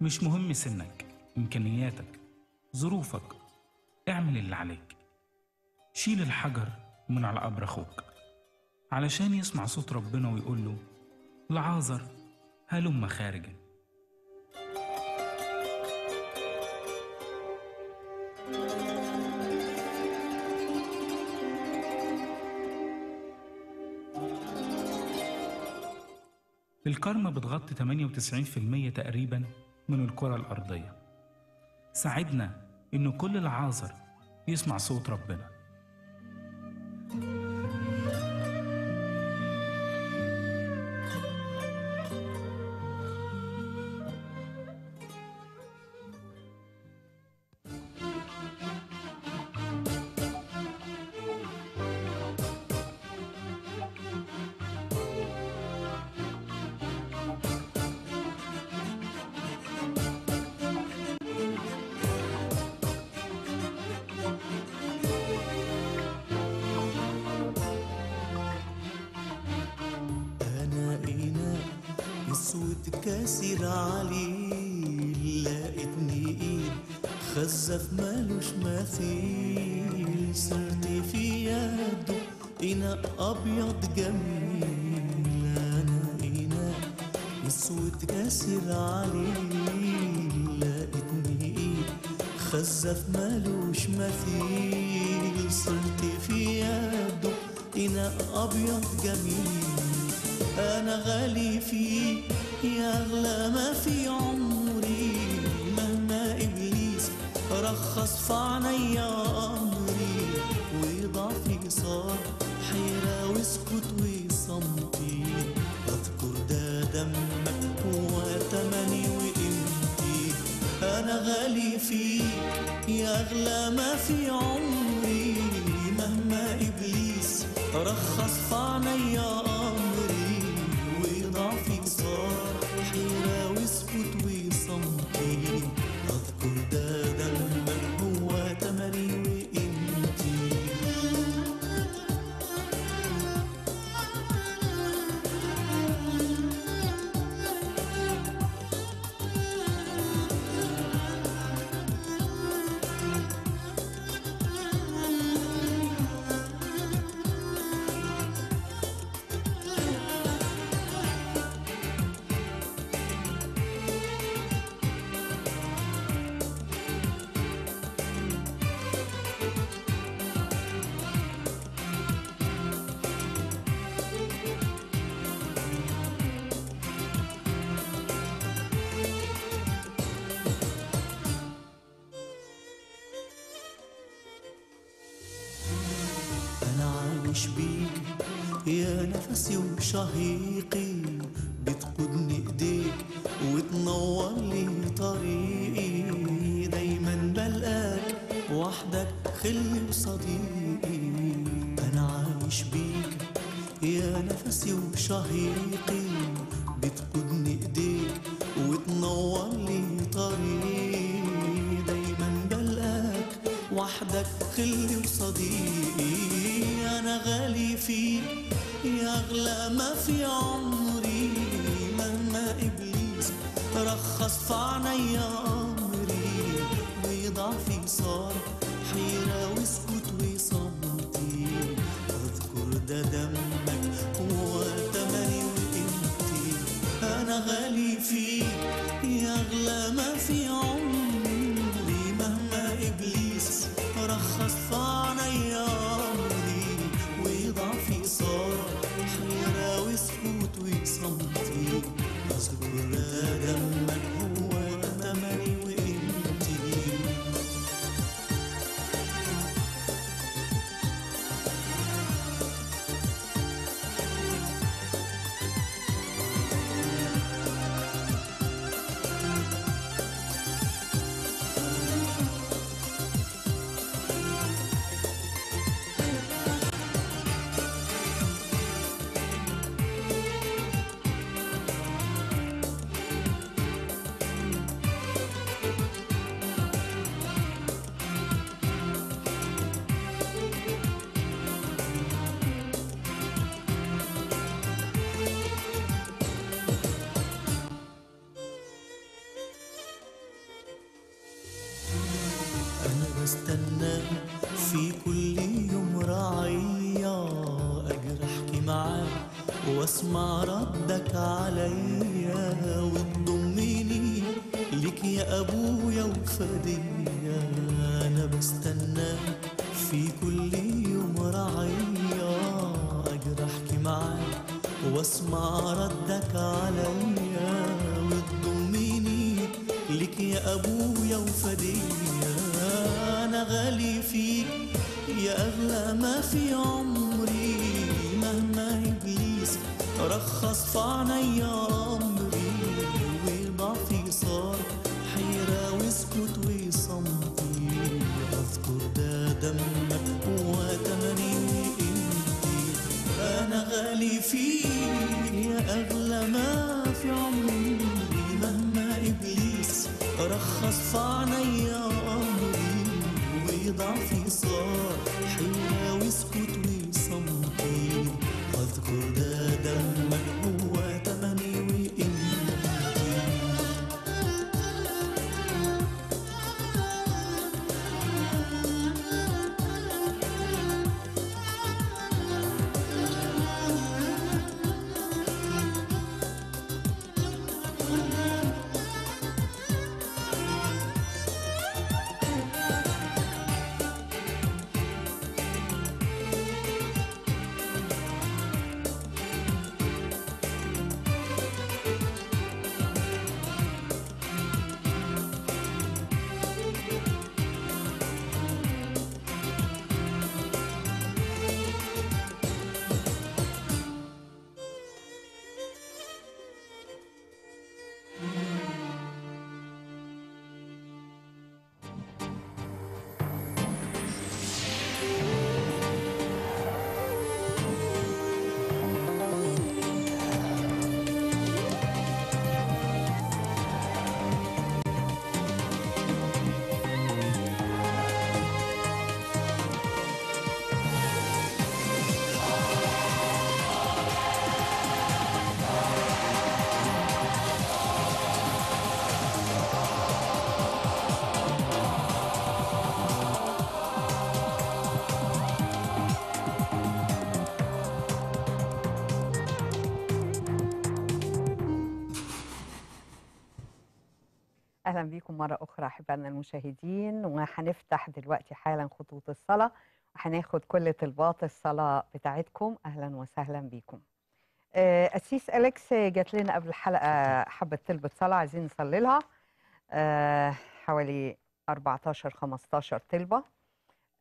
مش مهم سنك إمكانياتك ظروفك اعمل اللي عليك شيل الحجر من على قبر أخوك علشان يسمع صوت ربنا ويقول له لعازر هلم خارجا الكارما بتغطي 98% تقريبا من الكرة الأرضية ساعدنا إن كل العازر يسمع صوت ربنا
تتكسر علي لقيتني ايد خزف مالوش مثيل صرت في يده إناء أبيض جميل أنا إناء أسود كاسر علي لقيتني إيد خزف مالوش مثيل صرت في يده إناء أبيض جميل أنا غالي فيه يا أغلى ما في عمري مهما إبليس رخص في عينيا نفسي وشهيقي بتقودني ايديك وتنور لي طريقي دايما بلقاك وحدك خلي وصديقي انا عايش بيك يا نفسي وشهيقي
مرة أخرى أحبائنا المشاهدين وهنفتح دلوقتي حالا خطوط الصلاة وهناخد كل طلبات الصلاة بتاعتكم أهلا وسهلا بيكم آه، أسيس أليكس جات لنا قبل الحلقة حبة طلبة صلاة عايزين نصلي لها آه، حوالي 14 15 طلبة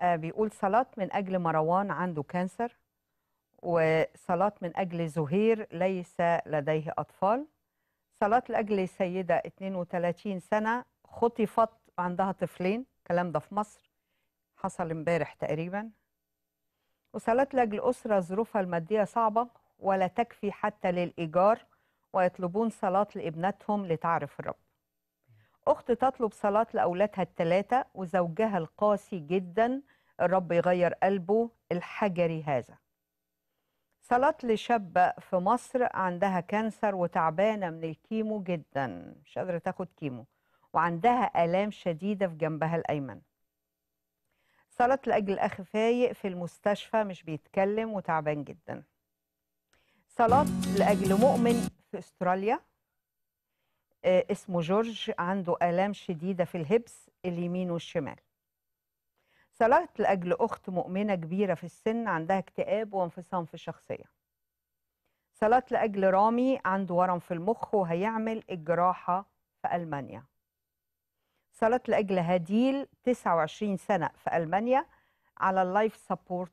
آه، بيقول صلاة من أجل مروان عنده كانسر وصلاة من أجل زهير ليس لديه أطفال صلاة لأجل سيدة 32 سنة خطفت عندها طفلين الكلام ده في مصر حصل امبارح تقريبا وصلت لاجل أسرة ظروفها المادية صعبة ولا تكفي حتى للإيجار ويطلبون صلاة لابنتهم لتعرف الرب أخت تطلب صلاة لأولادها الثلاثة وزوجها القاسي جدا الرب يغير قلبه الحجري هذا صلاة لشابة في مصر عندها كانسر وتعبانة من الكيمو جدا مش قادرة تاخد كيمو وعندها آلام شديدة في جنبها الأيمن صلاة لأجل الأخ فايق في المستشفى مش بيتكلم وتعبان جدا صلاة لأجل مؤمن في أستراليا آه، اسمه جورج عنده آلام شديدة في الهبس اليمين والشمال صلاة لأجل أخت مؤمنة كبيرة في السن عندها اكتئاب وانفصام في الشخصية صلاة لأجل رامي عنده ورم في المخ وهيعمل الجراحة في ألمانيا صارت لأجل هديل 29 سنة في ألمانيا على اللايف سبورت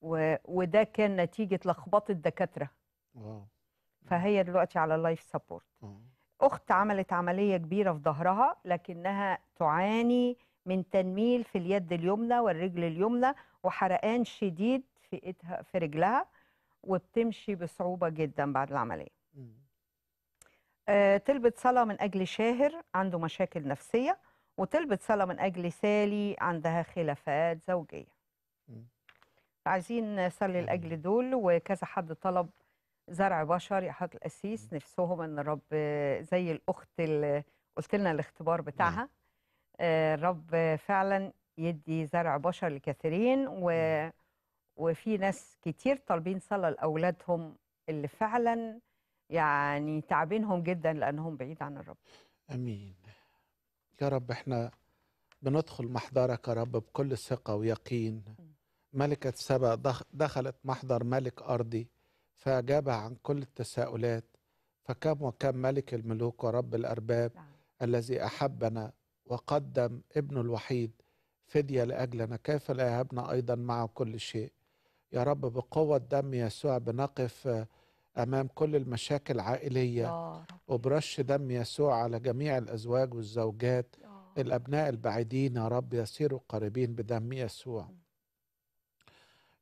و... وده كان نتيجة لخبطة دكاترة فهي دلوقتي على اللايف سبورت أخت عملت عملية كبيرة في ظهرها لكنها تعاني من تنميل في اليد اليمنى والرجل اليمنى وحرقان شديد في إيدها في رجلها وبتمشي بصعوبة جدا بعد العملية. آه، طلبت صلاة من أجل شاهر عنده مشاكل نفسية وطلبت صلاة من أجل سالي عندها خلافات زوجية عايزين نصلي لأجل دول وكذا حد طلب زرع بشر يا حضرة الأسيس نفسهم أن رب زي الأخت اللي قلت لنا الاختبار بتاعها آه، الرب فعلا يدي زرع بشر لكثيرين و... وفي ناس كتير طالبين صلاة لأولادهم اللي فعلا يعني تعبينهم جدا لأنهم بعيد عن الرب
امين يا رب احنا بندخل محضرك يا رب بكل ثقة ويقين ملكة سبا دخلت محضر ملك أرضي فأجابها عن كل التساؤلات فكم وكم ملك الملوك ورب الأرباب نعم. الذي أحبنا وقدم ابنه الوحيد فدية لأجلنا كيف لا يهبنا أيضا معه كل شيء يا رب بقوة دم يسوع بنقف امام كل المشاكل العائليه وبرش دم يسوع على جميع الازواج والزوجات الابناء البعيدين يا رب يصيروا قريبين بدم يسوع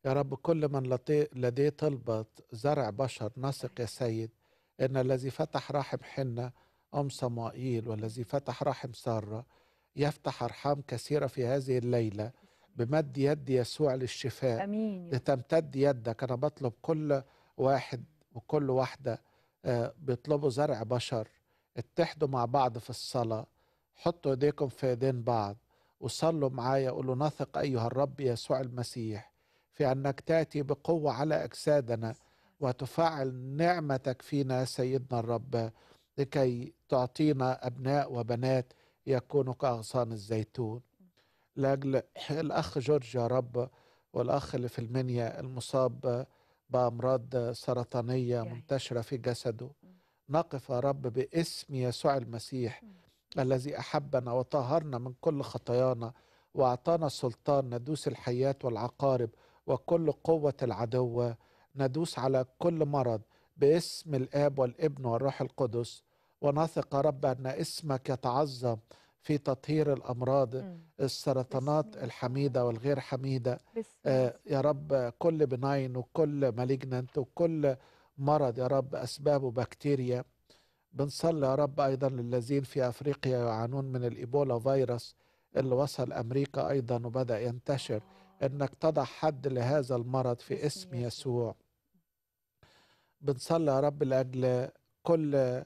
يا رب كل من لديه طلبة زرع بشر نثق يا سيد ان الذي فتح رحم حنة ام صموئيل والذي فتح رحم سارة يفتح ارحام كثيرة في هذه الليلة بمد يد يسوع للشفاء أمين لتمتد يدك انا بطلب كل واحد وكل واحدة آه، بيطلبوا زرع بشر اتحدوا مع بعض في الصلاة حطوا ايديكم في ايدين بعض وصلوا معايا قولوا نثق أيها الرب يسوع المسيح في أنك تأتي بقوة على أجسادنا وتفعل نعمتك فينا سيدنا الرب لكي تعطينا أبناء وبنات يكونوا كأغصان الزيتون لأجل الأخ جورج يا رب والأخ اللي في المنيا المصاب بأمراض سرطانية منتشرة في جسده نقف يا رب باسم يسوع المسيح الذي أحبنا وطهرنا من كل خطايانا وأعطانا السلطان ندوس الحياة والعقارب وكل قوة العدو ندوس على كل مرض باسم الآب والابن والروح القدس ونثق رب أن اسمك يتعظم في تطهير الأمراض السرطانات الحميدة والغير حميدة آه يا رب كل بناين وكل مالجننت وكل مرض يا رب أسبابه بكتيريا بنصلي يا رب أيضا للذين في أفريقيا يعانون من الإيبولا فيروس اللي وصل أمريكا أيضا وبدأ ينتشر آه. أنك تضع حد لهذا المرض في اسم يسوع بنصلي يا رب لأجل كل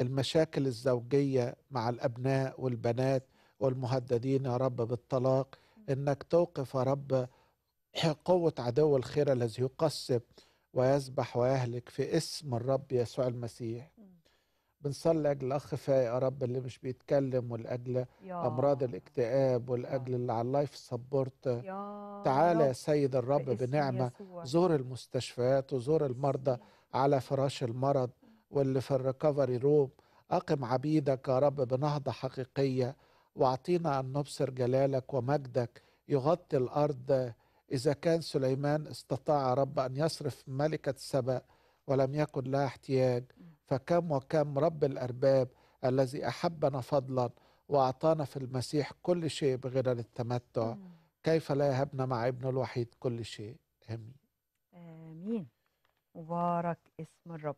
المشاكل الزوجيه مع الابناء والبنات والمهددين يا رب بالطلاق انك توقف يا رب قوه عدو الخير الذي يقسم ويذبح ويهلك في اسم الرب يسوع المسيح بنصلي اجل الاخ فايق يا رب اللي مش بيتكلم ولاجل امراض الاكتئاب ولاجل اللي على اللايف سبورت تعالى يا سيد الرب بنعمه زور المستشفيات وزور المرضى على فراش المرض واللي في الريكفري روم أقم عبيدك يا رب بنهضة حقيقية واعطينا أن نبصر جلالك ومجدك يغطي الأرض إذا كان سليمان استطاع رب أن يصرف ملكة سبأ ولم يكن لها احتياج فكم وكم رب الأرباب الذي أحبنا فضلا وأعطانا في المسيح كل شيء بغير التمتع كيف لا يهبنا مع ابنه الوحيد كل شيء آمين
آمين مبارك اسم الرب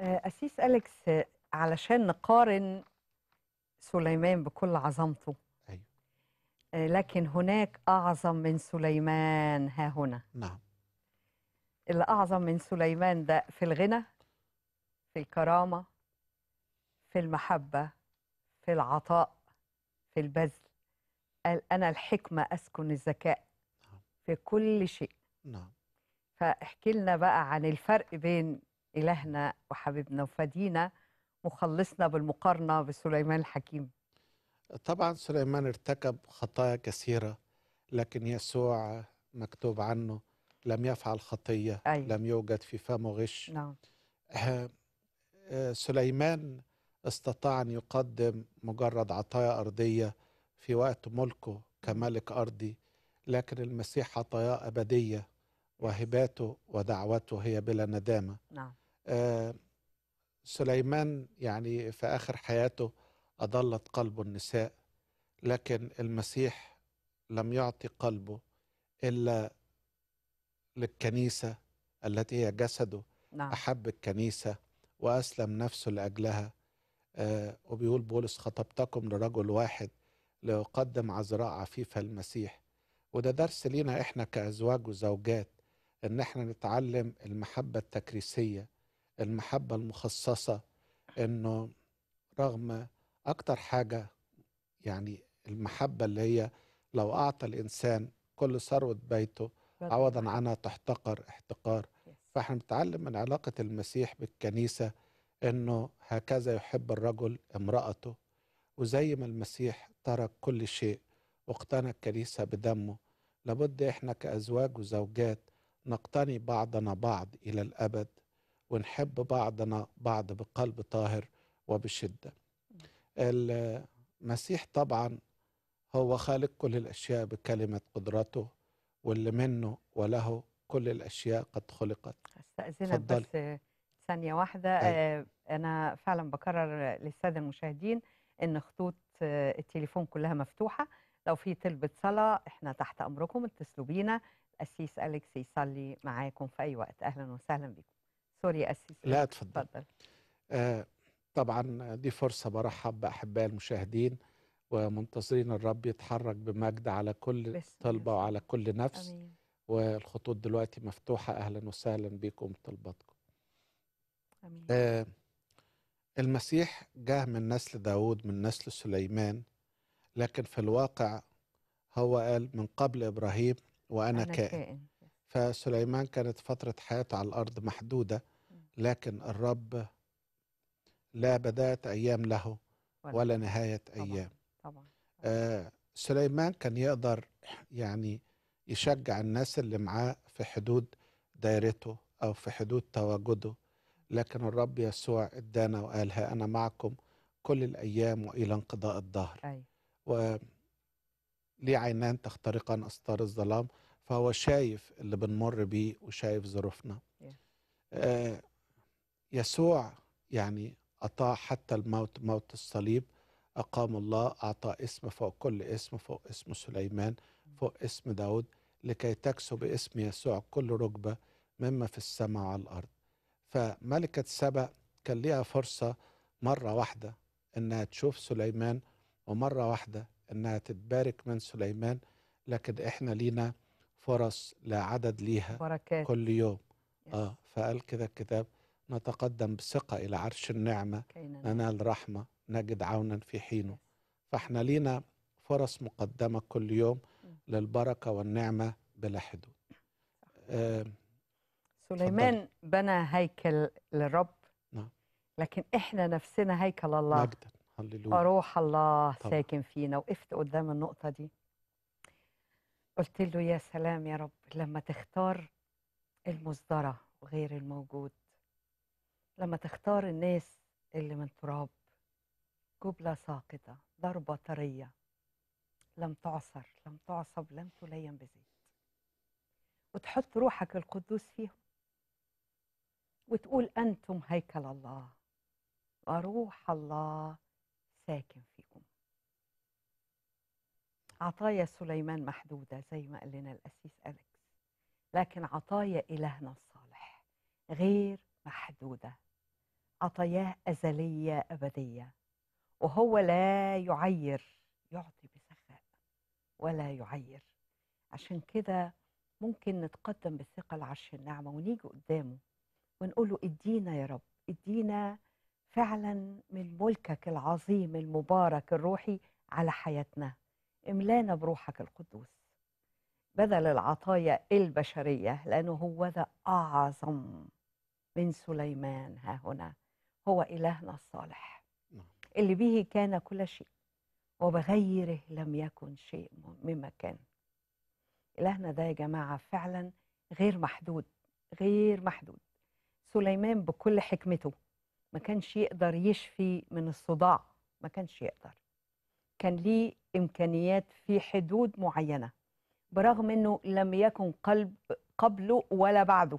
أسيس أليكس علشان نقارن سليمان بكل عظمته أيوة. آه، لكن هناك أعظم من سليمان ها هنا نعم اللي أعظم من سليمان ده في الغنى في الكرامة في المحبة في العطاء في البذل قال أنا الحكمة أسكن الذكاء نعم. في كل شيء نعم فاحكي لنا بقى عن الفرق بين إلهنا وحبيبنا وفدينا مخلصنا بالمقارنة بسليمان الحكيم
طبعا سليمان ارتكب خطايا كثيرة لكن يسوع مكتوب عنه لم يفعل خطية أي. أيوة. لم يوجد في فمه غش نعم. آه، سليمان استطاع أن يقدم مجرد عطايا أرضية في وقت ملكه كملك أرضي لكن المسيح عطاياه أبدية وهباته ودعوته هي بلا ندامة نعم. آه، سليمان يعني في آخر حياته أضلت قلبه النساء لكن المسيح لم يعطي قلبه إلا للكنيسة التي هي جسده نعم. أحب الكنيسة وأسلم نفسه لأجلها آه وبيقول بولس خطبتكم لرجل واحد ليقدم عذراء عفيفة المسيح وده درس لينا احنا كأزواج وزوجات ان احنا نتعلم المحبة التكريسية المحبة المخصصة انه رغم اكتر حاجة يعني المحبة اللي هي لو اعطى الانسان كل ثروة بيته عوضا عنها تحتقر احتقار فاحنا بنتعلم من علاقة المسيح بالكنيسة انه هكذا يحب الرجل امرأته وزي ما المسيح ترك كل شيء واقتنى الكنيسة بدمه لابد احنا كأزواج وزوجات نقتني بعضنا بعض إلى الأبد ونحب بعضنا بعض بقلب طاهر وبشدة المسيح طبعا هو خالق كل الأشياء بكلمة قدرته واللي منه وله كل الأشياء قد خلقت
استأذنك بس ثانية واحدة أي. آه، أنا فعلا بكرر للسادة المشاهدين إن خطوط آه، التليفون كلها مفتوحة لو في طلبة صلاة إحنا تحت أمركم اتصلوا بينا القسيس أليكس يصلي معاكم في أي وقت أهلا وسهلا بكم سوري يا أسيس لا تفضل, تفضل.
آه طبعا دي فرصة برحب بأحبائي المشاهدين ومنتظرين الرب يتحرك بمجد على كل طلبة وعلى كل نفس أمين. والخطوط دلوقتي مفتوحة أهلا وسهلا بكم طلباتكم أمين. آه المسيح جه من نسل داود من نسل سليمان لكن في الواقع هو قال من قبل إبراهيم وأنا كائن. كائن فسليمان كانت فترة حياته على الأرض محدودة لكن الرب لا بداية أيام له ولا نهاية أيام طبعا, طبعا. آه، سليمان كان يقدر يعني يشجع الناس اللي معاه في حدود دايرته أو في حدود تواجده لكن الرب يسوع ادانا وقال ها أنا معكم كل الأيام وإلى انقضاء الدهر و لي عينان تخترقان أستار الظلام فهو شايف اللي بنمر بيه وشايف ظروفنا yeah. آه، يسوع يعني أطاع حتى الموت موت الصليب أقام الله أعطى اسم فوق كل اسم فوق اسم سليمان فوق اسم داود لكي تكسو باسم يسوع كل ركبة مما في السماء على الأرض فملكة سبأ كان ليها فرصة مرة واحدة إنها تشوف سليمان ومرة واحدة إنها تتبارك من سليمان لكن إحنا لينا فرص لا عدد ليها بركات. كل يوم آه فقال كده الكتاب نتقدم بثقة إلى عرش النعمة ننال رحمة نجد عونا في حينه فاحنا لينا فرص مقدمة كل يوم للبركة والنعمة بلا حدود آه،
سليمان فضل. بنى هيكل للرب نعم. لكن احنا نفسنا هيكل الله مجدا هللويا الله طبعا. ساكن فينا وقفت قدام النقطة دي قلت له يا سلام يا رب لما تختار المصدرة وغير الموجود لما تختار الناس اللي من تراب جبلة ساقطة ضربة طرية لم تعصر لم تعصب لم تلين بزيت وتحط روحك القدوس فيهم وتقول أنتم هيكل الله وروح الله ساكن فيكم عطايا سليمان محدودة زي ما قال لنا الأسيس أليكس لكن عطايا إلهنا الصالح غير محدودة عطاياه أزلية أبدية وهو لا يعير يعطي بسخاء ولا يعير عشان كده ممكن نتقدم بالثقة لعرش النعمة ونيجي قدامه ونقول له ادينا يا رب ادينا فعلا من ملكك العظيم المبارك الروحي على حياتنا املانا بروحك القدوس بدل العطايا البشرية لأنه هو ذا أعظم من سليمان ها هنا هو إلهنا الصالح نعم. اللي به كان كل شيء وبغيره لم يكن شيء مما كان إلهنا ده يا جماعة فعلا غير محدود غير محدود سليمان بكل حكمته ما كانش يقدر يشفي من الصداع ما كانش يقدر كان ليه إمكانيات في حدود معينة برغم أنه لم يكن قلب قبله ولا بعده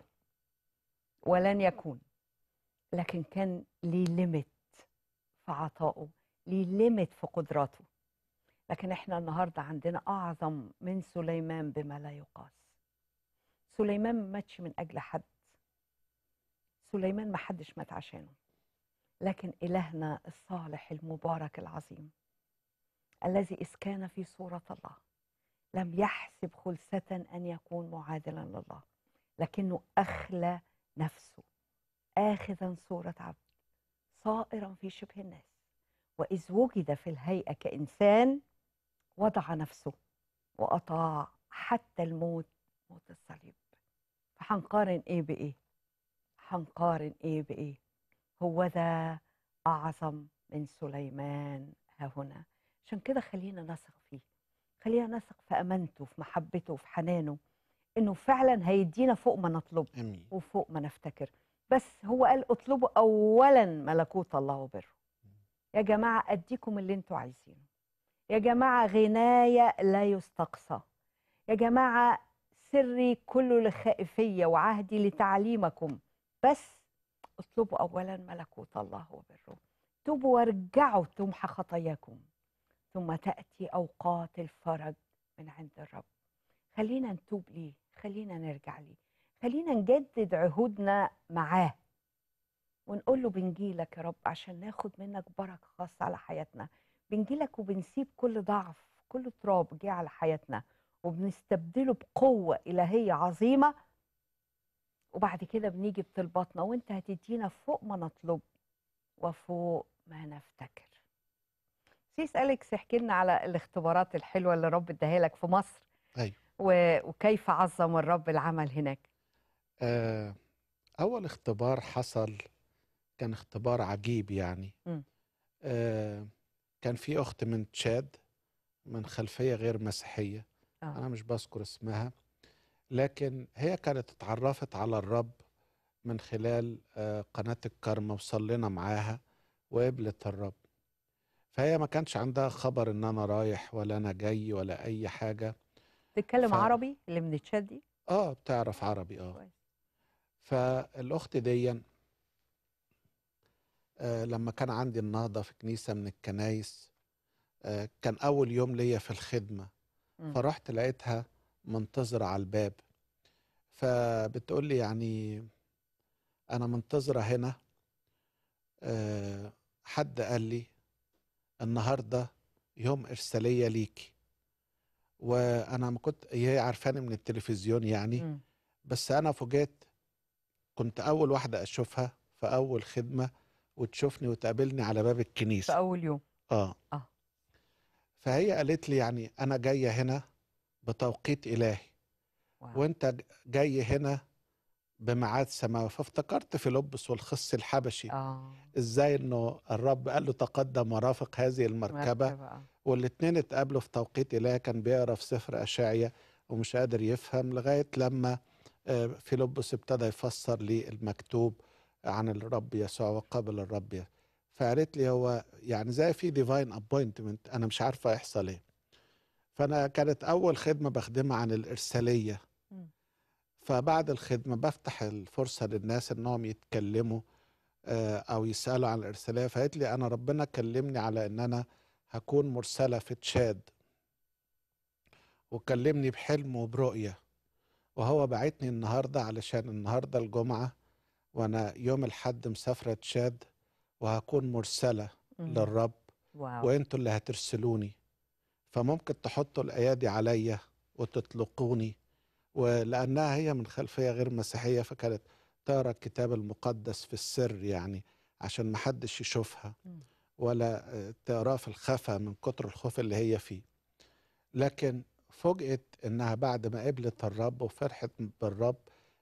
ولن يكون لكن كان ليه ليميت في عطائه ليه ليميت في قدراته لكن احنا النهارده عندنا اعظم من سليمان بما لا يقاس سليمان ما ماتش من اجل حد سليمان ما حدش مات عشانه لكن الهنا الصالح المبارك العظيم الذي اذ كان في صوره الله لم يحسب خلسه ان يكون معادلا لله لكنه اخلى نفسه آخذا صورة عبد صائرا في شبه الناس وإذ وجد في الهيئة كإنسان وضع نفسه وأطاع حتى الموت موت الصليب فهنقارن إيه بإيه؟ هنقارن إيه بإيه؟ هو ذا أعظم من سليمان ها هنا عشان كده خلينا نثق فيه خلينا نثق في أمانته في محبته في حنانه إنه فعلا هيدينا فوق ما نطلب أمين. وفوق ما نفتكر بس هو قال اطلبوا اولا ملكوت الله وبره يا جماعه اديكم اللي انتم عايزينه يا جماعه غناية لا يستقصى يا جماعه سري كله لخائفيه وعهدي لتعليمكم بس اطلبوا اولا ملكوت الله وبره توبوا وارجعوا تمحى خطاياكم ثم تاتي اوقات الفرج من عند الرب خلينا نتوب ليه خلينا نرجع ليه خلينا نجدد عهودنا معاه ونقول له بنجيلك يا رب عشان ناخد منك بركة خاصة على حياتنا بنجيلك وبنسيب كل ضعف كل تراب جه على حياتنا وبنستبدله بقوة إلهية عظيمة وبعد كده بنيجي بطلباتنا وانت هتدينا فوق ما نطلب وفوق ما نفتكر سيس أليكس احكي لنا على الاختبارات الحلوة اللي رب اداها لك في مصر أيوة. وكيف عظم الرب العمل هناك
آه، أول اختبار حصل كان اختبار عجيب يعني آه كان في أخت من تشاد من خلفية غير مسيحية آه. أنا مش بذكر اسمها لكن هي كانت اتعرفت على الرب من خلال آه قناة الكرمة وصلينا معاها وقبلت الرب فهي ما كانش عندها خبر ان انا رايح ولا انا جاي ولا اي حاجه تتكلم ف...
عربي اللي من تشاد دي
اه بتعرف عربي اه كويس. فالاخت دي آه، لما كان عندي النهضه في كنيسه من الكنايس آه، كان اول يوم ليا في الخدمه فرحت لقيتها منتظره على الباب فبتقول لي يعني انا منتظره هنا آه، حد قال لي النهارده يوم ارساليه ليكي وانا ما كنت هي عارفاني من التلفزيون يعني بس انا فوجئت كنت اول واحده اشوفها في اول خدمه وتشوفني وتقابلني على باب الكنيسه في اول يوم اه اه فهي قالت لي يعني انا جايه هنا بتوقيت الهي واو. وانت جاي هنا بميعاد سماوي فافتكرت في لبس والخص الحبشي آه. ازاي انه الرب قال له تقدم ورافق هذه المركبه والاثنين اتقابلوا في توقيت الهي كان بيقرا في سفر اشعيا ومش قادر يفهم لغايه لما آه، فيلبس ابتدى يفسر لي المكتوب عن الرب يسوع وقبل الرب يسوع فقالت لي هو يعني زي في ديفاين ابوينتمنت انا مش عارفه هيحصل ايه فانا كانت اول خدمه بخدمها عن الارساليه فبعد الخدمه بفتح الفرصه للناس انهم يتكلموا آه، او يسالوا عن الارساليه فقالت لي انا ربنا كلمني على ان انا هكون مرسله في تشاد وكلمني بحلم وبرؤيه وهو بعتني النهاردة علشان النهاردة الجمعة وأنا يوم الحد مسافرة تشاد وهكون مرسلة مم. للرب واو. وانتوا اللي هترسلوني فممكن تحطوا الأيادي عليا وتطلقوني ولأنها هي من خلفية غير مسيحية فكانت تقرا الكتاب المقدس في السر يعني عشان محدش يشوفها ولا تقراه في الخفا من كتر الخوف اللي هي فيه لكن فوجئت انها بعد ما قبلت الرب وفرحت بالرب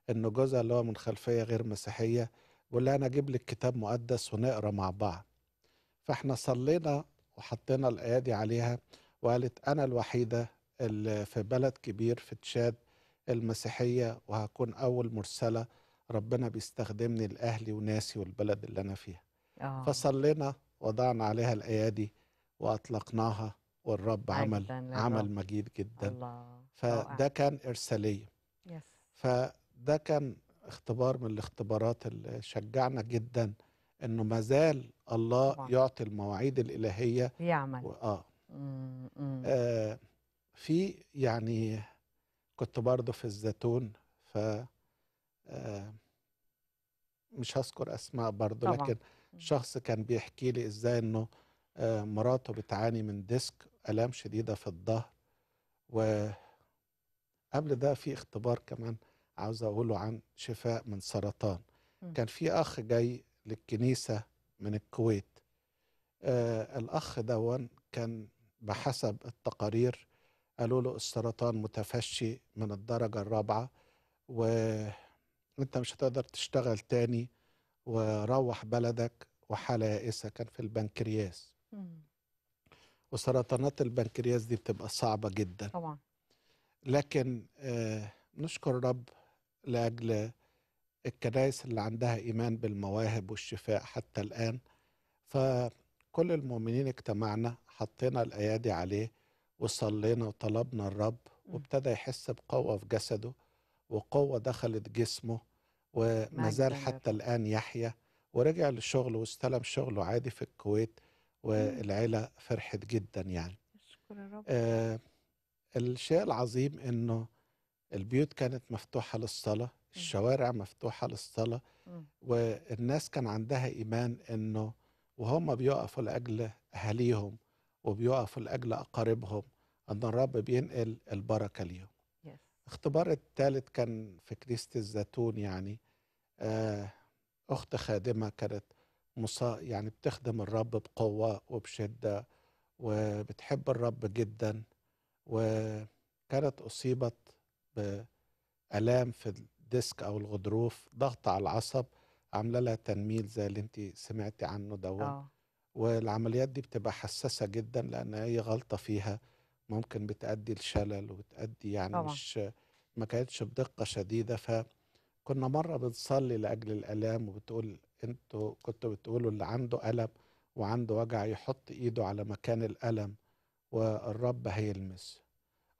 ان جوزها اللي هو من خلفيه غير مسيحيه بيقول لها انا اجيب لك كتاب مقدس ونقرا مع بعض فاحنا صلينا وحطينا الايادي عليها وقالت انا الوحيده اللي في بلد كبير في تشاد المسيحيه وهكون اول مرسله ربنا بيستخدمني لاهلي وناسي والبلد اللي انا فيها آه. فصلينا وضعنا عليها الايادي واطلقناها والرب عمل عمل مجيد جدا الله. فده كان ارساليه يس. فده كان اختبار من الاختبارات اللي شجعنا جدا انه ما زال الله يعطي المواعيد الالهيه يعمل آه. اه في يعني كنت برضه في الزيتون ف آه، مش هذكر اسماء برضه لكن شخص كان بيحكي لي ازاي انه آه، مراته بتعاني من ديسك الام شديده في الظهر وقبل ده في اختبار كمان عاوز اقوله عن شفاء من سرطان م. كان في اخ جاي للكنيسه من الكويت آه الاخ دون كان بحسب التقارير قالوا له السرطان متفشي من الدرجه الرابعه وانت مش هتقدر تشتغل تاني وروح بلدك وحاله يائسه كان في البنكرياس وسرطانات البنكرياس دي بتبقى صعبة جدا طبعا لكن آه، نشكر رب لأجل الكنائس اللي عندها إيمان بالمواهب والشفاء حتى الآن فكل المؤمنين اجتمعنا حطينا الأيادي عليه وصلينا وطلبنا الرب وابتدى يحس بقوة في جسده وقوة دخلت جسمه وما زال حتى الآن يحيا ورجع للشغل واستلم شغله عادي في الكويت إمم. والعيلة فرحت جدا يعني
شكرا رب.
آه الشيء العظيم انه البيوت كانت مفتوحة للصلاة إمم. الشوارع مفتوحة للصلاة إمم. والناس كان عندها إيمان انه وهم بيقفوا لأجل أهاليهم وبيقفوا لأجل أقاربهم أن الرب بينقل البركة ليهم الاختبار الثالث كان في كنيسة الزيتون يعني آه أخت خادمة كانت مصا يعني بتخدم الرب بقوة وبشدة وبتحب الرب جدا وكانت أصيبت بألام في الديسك أو الغضروف ضغط على العصب عاملة لها تنميل زي اللي أنت سمعتي عنه آه. والعمليات دي بتبقى حساسة جدا لأن أي غلطة فيها ممكن بتأدي لشلل وبتأدي يعني طبعا. مش ما كانتش بدقة شديدة فكنا مرة بنصلي لأجل الآلام وبتقول انتوا كنتوا بتقولوا اللي عنده ألم وعنده وجع يحط ايده على مكان الألم والرب هيلمسه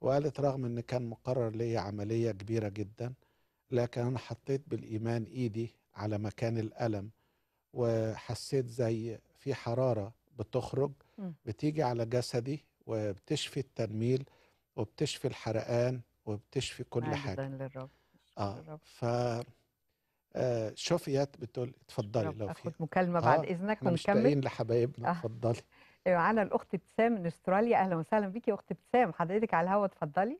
وقالت رغم ان كان مقرر ليا عملية كبيرة جدا لكن انا حطيت بالايمان ايدي على مكان الألم وحسيت زي في حرارة بتخرج بتيجي على جسدي وبتشفي التنميل وبتشفي الحرقان وبتشفي كل حاجة للرب. آه للرب. ف... آه، شوفيات شفيت بتقول اتفضلي لو في مكالمه آه، بعد اذنك ونكمل لحبايبنا آه. اتفضلي
آه. معانا الاخت ابتسام من استراليا اهلا وسهلا بيكي اخت ابتسام حضرتك على الهوا اتفضلي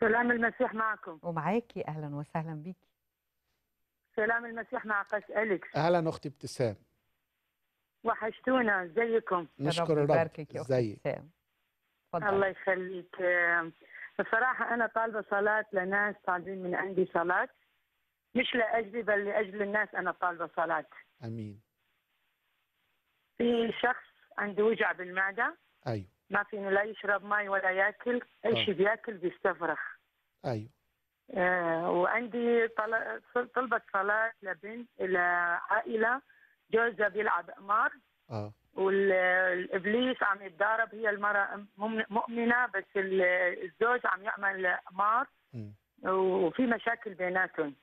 سلام المسيح معكم
ومعاكي اهلا وسهلا بيكي
سلام المسيح معك اسالك
اهلا اختي ابتسام
وحشتونا ازيكم نشكر الرب ابتسام الله يخليك بصراحه انا طالبه صلاه لناس طالبين من عندي صلاه مش لاجلي بل لاجل الناس انا طالبه صلاه امين في شخص عنده وجع بالمعده ايوه ما فينه لا يشرب ماي ولا ياكل اي آه. شيء بياكل بيستفرخ ايوه آه وعندي طلبت صلاه لبنت لعائله جوزها بيلعب قمار اه والابليس عم يتضارب هي المراه مؤمنه بس الزوج عم يعمل قمار وفي مشاكل بيناتهم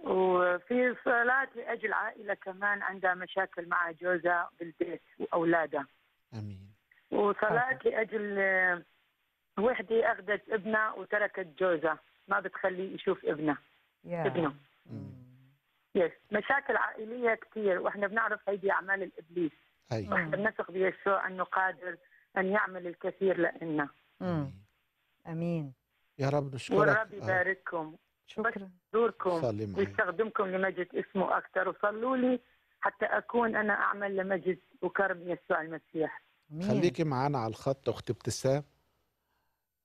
وفي صلاة لأجل عائلة كمان عندها مشاكل مع جوزها بالبيت وأولادها أمين وصلاة لأجل آه، وحدة أخذت ابنها وتركت جوزها ما بتخليه يشوف ابنها yeah. ابنه يس مشاكل عائلية كثير وإحنا بنعرف هيدي أعمال الإبليس ايوه بنثق بيسوع أنه قادر أن يعمل الكثير لنا أمين أمين
يا رب نشكرك والرب
يبارككم شكرا دوركم ويستخدمكم لمجد اسمه أكثر وصلوا لي حتى أكون أنا أعمل لمجد وكرم يسوع المسيح
خليكي معانا على الخط أخت ابتسام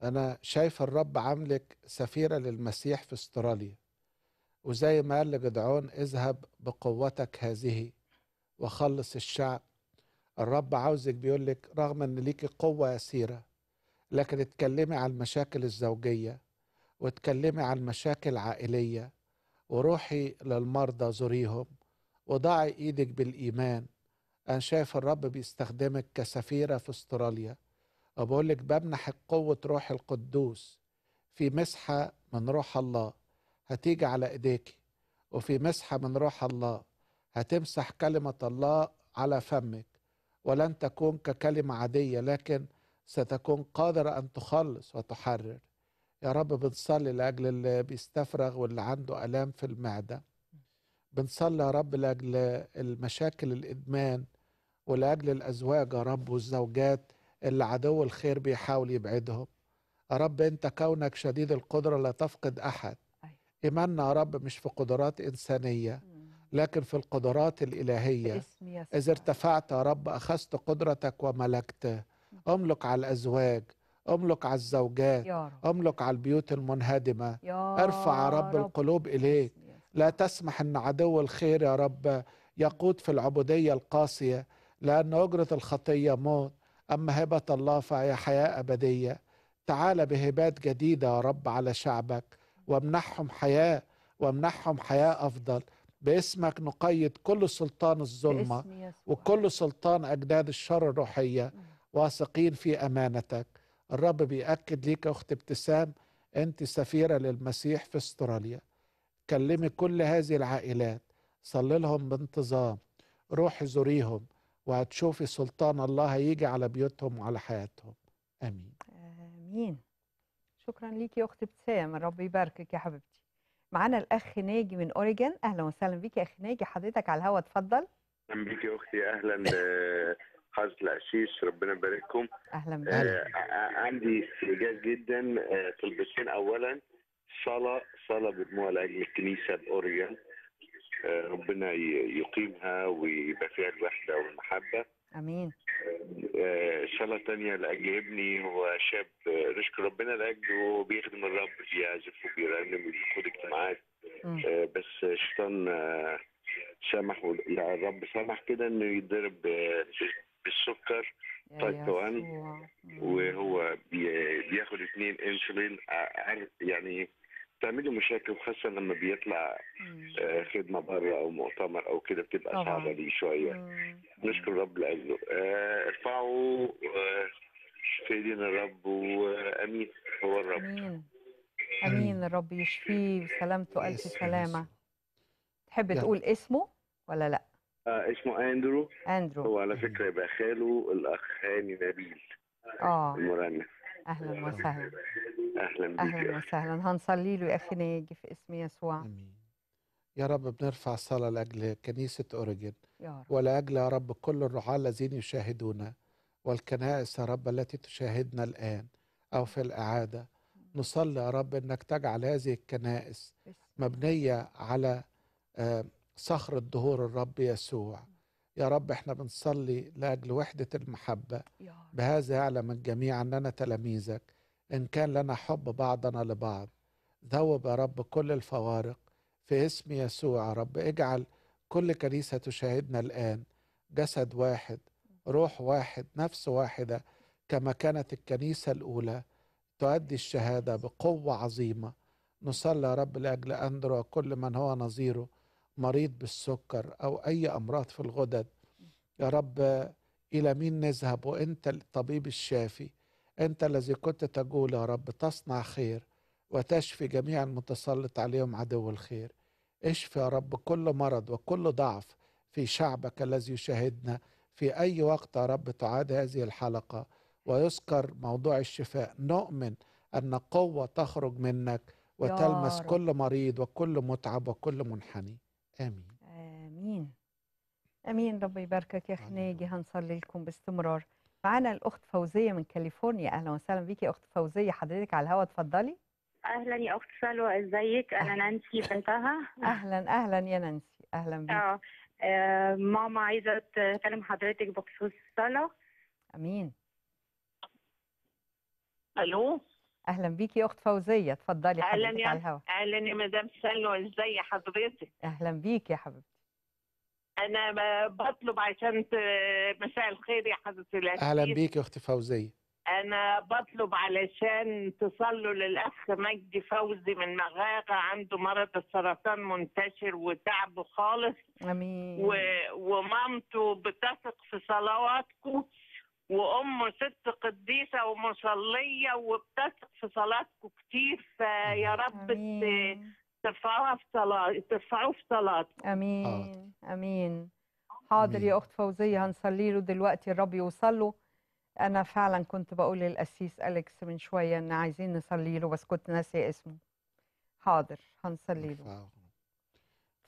أنا شايفة الرب عاملك سفيرة للمسيح في استراليا وزي ما قال لجدعون اذهب بقوتك هذه وخلص الشعب الرب عاوزك بيقول لك رغم ان ليكي قوة يسيرة لكن اتكلمي على المشاكل الزوجية واتكلمي عن مشاكل عائلية وروحي للمرضى زوريهم وضعي ايدك بالإيمان أنا شايف الرب بيستخدمك كسفيرة في استراليا وبقول لك بمنح قوة روح القدوس في مسحة من روح الله هتيجي على ايديك وفي مسحة من روح الله هتمسح كلمة الله على فمك ولن تكون ككلمة عادية لكن ستكون قادرة أن تخلص وتحرر يا رب بنصلي لاجل اللي بيستفرغ واللي عنده الام في المعده بنصلي يا رب لاجل المشاكل الادمان ولاجل الازواج يا رب والزوجات اللي عدو الخير بيحاول يبعدهم يا رب انت كونك شديد القدره لا تفقد احد أيوة. ايماننا يا رب مش في قدرات انسانيه لكن في القدرات الالهيه اذا ارتفعت يا رب اخذت قدرتك وملكت املك على الازواج املك على الزوجات يا رب. املك على البيوت المنهدمة يا ارفع يا رب, رب القلوب إليك لا تسمح أن عدو الخير يا رب يقود في العبودية القاسية لأن أجرة الخطية موت أما هبة الله فهي حياة أبدية تعال بهبات جديدة يا رب على شعبك وامنحهم حياة وامنحهم حياة أفضل باسمك نقيد كل سلطان الظلمة وكل سلطان أجداد الشر الروحية واثقين في أمانتك الرب بيأكد ليك أخت ابتسام أنت سفيرة للمسيح في استراليا كلمي كل هذه العائلات صلي لهم بانتظام روحي زوريهم وهتشوفي سلطان الله هيجي على بيوتهم وعلى حياتهم امين
امين شكرا ليك يا اخت ابتسام الرب يباركك يا حبيبتي معانا الاخ ناجي من اوريجن اهلا وسهلا بيك يا اخ ناجي حضرتك على الهوا اتفضل
اهلا بيك يا اختي اهلا (laughs) حاجه العشيش ربنا يبارككم
اهلا بك آه،,
آه عندي استنجاز جدا آه طلبتين اولا صلاه صلاه بدموع لاجل الكنيسه الاوريال آه ربنا يقيمها ويبقى فيها الوحده والمحبه امين آه، صلاة تانية لأجل ابني هو شاب نشكر ربنا لأجله وبيخدم الرب بيعزف وبيرنم وبيقود اجتماعات آه، بس الشيطان سمح الرب سمح كده انه يضرب بالسكر تايب 1 وهو بياخد اثنين انسولين آه، يعني بتعمل له مشاكل خاصه لما بيطلع آه، خدمه بره او مؤتمر او كده بتبقى أوه. صعبه ليه شويه نشكر الرب لاجله آه، ارفعوا سيدنا الرب وامين هو الرب
امين امين الرب يشفيه وسلامته الف سلامه تحب تقول اسمه ولا لا؟ آه، اسمه اندرو اندرو هو على فكره يبقى خاله
الاخ هاني نبيل اه المرنم
اهلا وسهلا اهلا بك اهلا وسهلا هنصلي له يا اخي ناجي في اسم يسوع امين يا رب
بنرفع صلاه لاجل كنيسه اوريجين ولاجل يا رب كل الرعاه الذين يشاهدونا والكنائس يا رب التي تشاهدنا الان او في الاعاده نصلي يا رب انك تجعل هذه الكنائس مبنيه على آه، صخر ظهور الرب يسوع يا رب احنا بنصلي لاجل وحده المحبه بهذا يعلم الجميع اننا تلاميذك ان كان لنا حب بعضنا لبعض ذوب يا رب كل الفوارق في اسم يسوع يا رب اجعل كل كنيسه تشاهدنا الان جسد واحد روح واحد نفس واحده كما كانت الكنيسه الاولى تؤدي الشهاده بقوه عظيمه نصلي يا رب لاجل اندرو وكل من هو نظيره مريض بالسكر أو أي أمراض في الغدد يا رب إلى مين نذهب وأنت الطبيب الشافي أنت الذي كنت تقول يا رب تصنع خير وتشفي جميع المتسلط عليهم عدو الخير اشفي يا رب كل مرض وكل ضعف في شعبك الذي يشاهدنا في أي وقت يا رب تعاد هذه الحلقة ويذكر موضوع الشفاء نؤمن أن قوة تخرج منك وتلمس كل مريض وكل متعب وكل منحني
امين
امين امين ربي يباركك يا خناجي هنصلي لكم باستمرار معانا الاخت فوزيه من كاليفورنيا اهلا وسهلا بيك يا اخت فوزيه حضرتك على الهوا اتفضلي اهلا يا اخت سلوى ازيك انا نانسي بنتها (laughs) اهلا اهلا يا
نانسي اهلا بيك آه. آه ماما عايزه تكلم حضرتك بخصوص الصلاه
امين الو اهلا بيكي يا اخت فوزيه اتفضلي اهلا يا على الهوا.
اهلا يا مدام سلوى ازي حضرتك
اهلا بيكي يا حبيبتي
انا بطلب عشان مساء الخير يا حضره حضرتك اهلا بيكي
يا اختي فوزيه
انا بطلب علشان تصلوا للاخ مجدي فوزي من مغاغه عنده مرض السرطان منتشر وتعبه خالص امين و... ومامته بتثق في صلواتكم وام ست قديسه ومصليه وبتثق في صلاتكم
كتير فيا آه. رب ترفعوها في صلاه ترفعوه في صلاتكم امين حاضر. آه. امين حاضر يا اخت فوزيه هنصلي له دلوقتي الرب يوصل له انا فعلا كنت بقول للقسيس اليكس من شويه ان عايزين نصلي له بس كنت ناسيه اسمه حاضر هنصلي له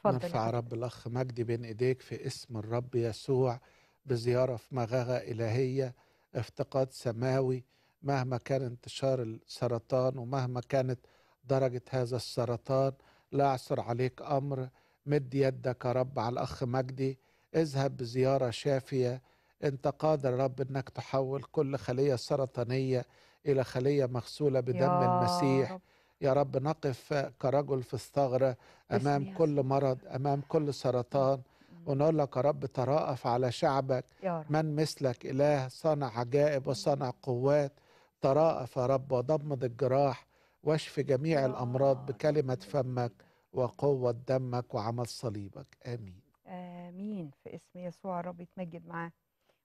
نرفع
رب الاخ مجدي بين ايديك في اسم الرب يسوع بزيارة في مغاغة إلهية افتقاد سماوي مهما كان انتشار السرطان ومهما كانت درجة هذا السرطان لا يعثر عليك أمر مد يدك يا رب على الأخ مجدي اذهب بزيارة شافية انت قادر رب انك تحول كل خلية سرطانية إلى خلية مغسولة بدم يا المسيح رب. يا رب نقف كرجل في الثغرة أمام كل مرض أمام كل سرطان ونقول لك يا رب تراءف على شعبك من مثلك إله صنع عجائب وصنع قوات تراءف يا رب وضمد الجراح واشف جميع الأمراض بكلمة فمك وقوة دمك وعمل صليبك آمين
آمين في اسم يسوع رب يتمجد معاه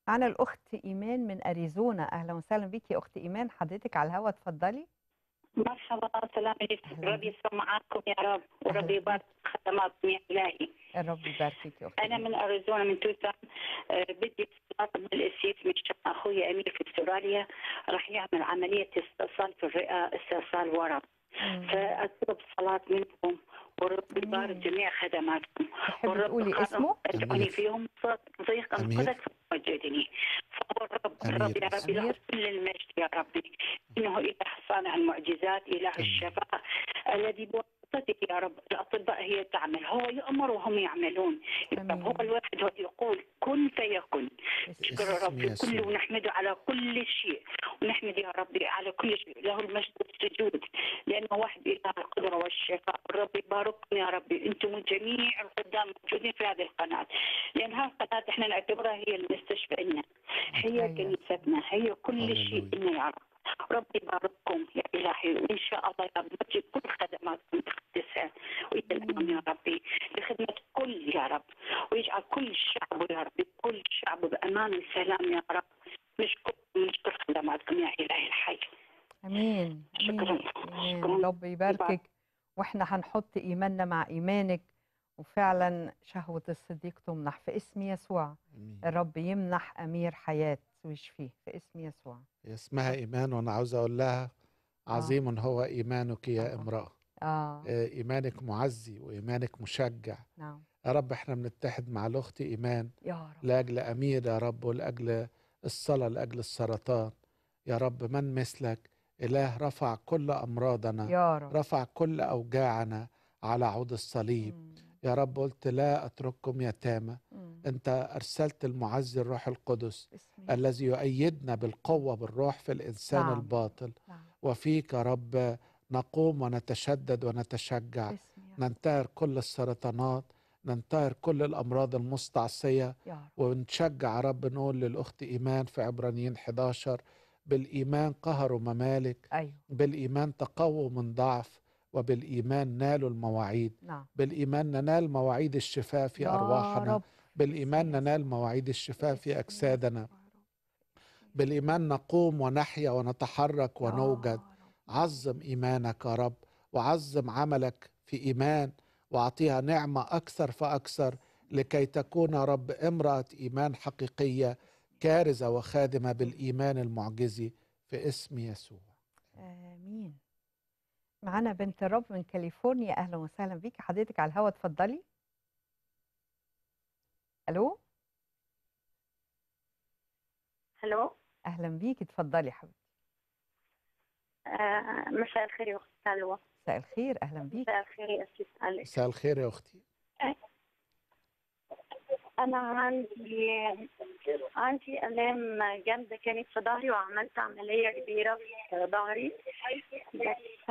معانا الأخت إيمان من أريزونا أهلا وسهلا بيك يا أخت إيمان حضرتك على الهواء تفضلي
مرحبا سلام عليكم ربي يسمع معاكم يا رب وربي يبارك خدمات يا الهي
الرب يبارك فيك انا من
اريزونا من توسان آه، بدي اتصالات من الاسيس من شان اخوي امير في استراليا راح يعمل عمليه استئصال في الرئه استئصال ورم فأطلب صلاة منكم والرب يبارك جميع خدماتكم والرب تقولي اسمه؟ تدعوني في يوم ضيق أنقذك وجدني فهو الرب الرب يا ربي له كل المجد يا ربي إنه إله صانع المعجزات إله الشفاء الذي بوحده خطتك يا رب الاطباء هي تعمل هو يؤمر وهم يعملون طب هو الواحد هو يقول كن فيكن نشكر ربي كله ونحمده على كل شيء ونحمد يا ربي على كل شيء له المجد والسجود لانه واحد اله القدره والشفاء ربي يبارككم يا ربي انتم وجميع القدام موجودين في هذه القناه لان هذه القناه احنا نعتبرها هي المستشفى لنا هي كنيستنا أيوة. هي كل شيء لنا يا رب ربي يبارككم يا الهي وان شاء الله يا رب تجيب كل خدماتكم باختصار ويدلهم يا ربي لخدمه كل يا رب ويجعل كل شعبه يا ربي كل شعبه بامان وسلام يا رب مش مش كل خدماتكم يا الهي الحي
امين شكرا امين يباركك واحنا هنحط ايماننا مع ايمانك وفعلا شهوه الصديق تمنح في اسم يسوع الرب يمنح امير حياه ويشفيه في اسم يسوع
اسمها ايمان وانا عاوز اقول لها آه. عظيم آه. هو ايمانك يا آه. امراه آه. آه. ايمانك معزي وايمانك مشجع نعم يا رب احنا بنتحد مع الاخت ايمان يا رب لاجل امير يا رب ولاجل الصلاه لاجل السرطان يا رب من مثلك اله رفع كل امراضنا يا رب. رفع كل اوجاعنا على عود الصليب مم. يا رب قلت لا أترككم يتامى أنت أرسلت المعزي الروح القدس اسمي. الذي يؤيدنا بالقوة بالروح في الإنسان نعم. الباطل نعم. وفيك يا رب نقوم ونتشدد ونتشجع ننتهر كل السرطانات ننتهر كل الأمراض المستعصية ونشجع رب نقول للأخت إيمان في عبرانيين 11 بالإيمان قهروا ممالك أيوه. بالإيمان تقووا من ضعف وبالإيمان نالوا المواعيد نعم. بالإيمان ننال مواعيد الشفاء في أرواحنا رب. بالإيمان ننال مواعيد الشفاء في أجسادنا بالإيمان نقوم ونحيا ونتحرك ونوجد عظم إيمانك يا رب وعظم عملك في إيمان وأعطيها نعمة أكثر فأكثر لكي تكون يا رب امرأة إيمان حقيقية كارزة وخادمة بالإيمان المعجزي في اسم يسوع
آمين معانا بنت الرب من كاليفورنيا اهلا وسهلا بيك حضرتك على الهوا اتفضلي الو الو اهلا بيك اتفضلي حبيبتي
آه مساء الخير يا اختي سلوى
مساء الخير اهلا
بيك مساء الخير يا اختي مساء
الخير يا اختي
آه، انا عندي عندي الام جامده كانت في ظهري وعملت عمليه كبيره في ظهري بس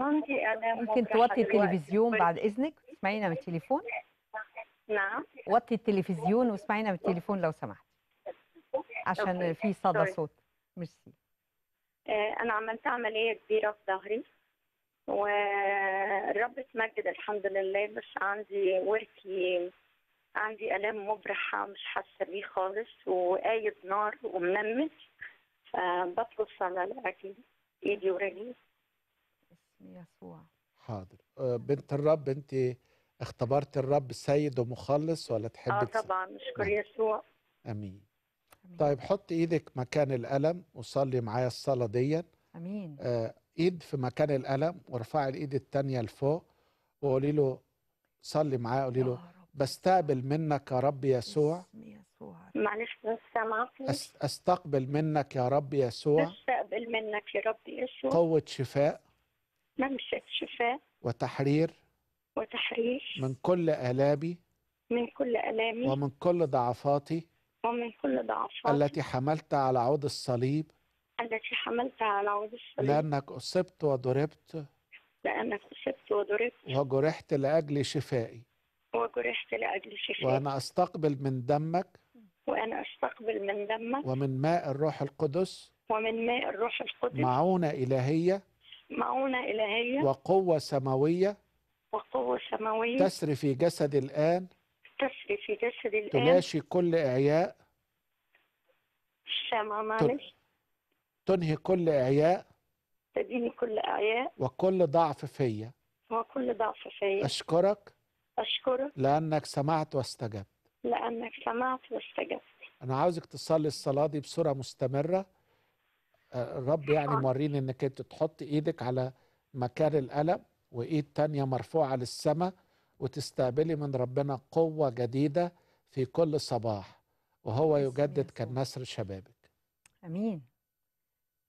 عندي الام ممكن توطي التلفزيون
بعد اذنك تسمعينا من التليفون نعم وطي التلفزيون واسمعينا من التليفون لو سمحت
عشان في صدى طيب. صوت ميرسي آه، انا عملت عمليه كبيره في ظهري والرب اتمجد الحمد لله بس عندي ورثي عندي الام مبرحه مش حاسه بيه خالص وقايد نار ومنمس فبطلب على الاكل ايدي ورجلي اسم
يسوع حاضر
آه، بنت الرب انت اختبرت الرب سيد ومخلص ولا تحب اه طبعا
نشكر نعم. يسوع
امين طيب حط ايدك مكان الالم وصلي معايا الصلاه دي امين آه ايد في مكان الالم وارفعي الايد الثانيه لفوق وقولي له صلي معايا قولي له بستقبل منك يا رب يسوع
معلش بس سامعك
استقبل منك يا رب يسوع
استقبل منك يا رب يسوع قوة شفاء ممسك شفاء
وتحرير
وتحرير
من كل آلامي
من كل آلامي ومن
كل ضعفاتي
ومن كل ضعفاتي التي
حملت على عود الصليب
التي حملت على عود الصليب
لأنك أصبت وضربت
لأنك أصبت وضربت
وجرحت لأجل شفائي
وجرحت لأجل شفاك وأنا
أستقبل من دمك
وأنا أستقبل من دمك ومن
ماء الروح القدس
ومن ماء الروح القدس
معونة إلهية
معونة إلهية
وقوة سماوية
وقوة سماوية تسري
في جسدي الآن
تسري في جسدي الآن تلاشي
كل إعياء
السامع معلش
تنهي كل إعياء
تديني كل إعياء
وكل ضعف فيا
وكل ضعف فيا
أشكرك أشكرك لأنك سمعت واستجبت
لأنك سمعت واستجبت
أنا عاوزك تصلي الصلاة دي بصورة مستمرة آه، الرب يعني موريني إنك أنت تحط إيدك على مكان القلم وإيد تانية مرفوعة للسماء وتستقبلي من ربنا قوة جديدة في كل صباح وهو يجدد كالنسر شبابك
امين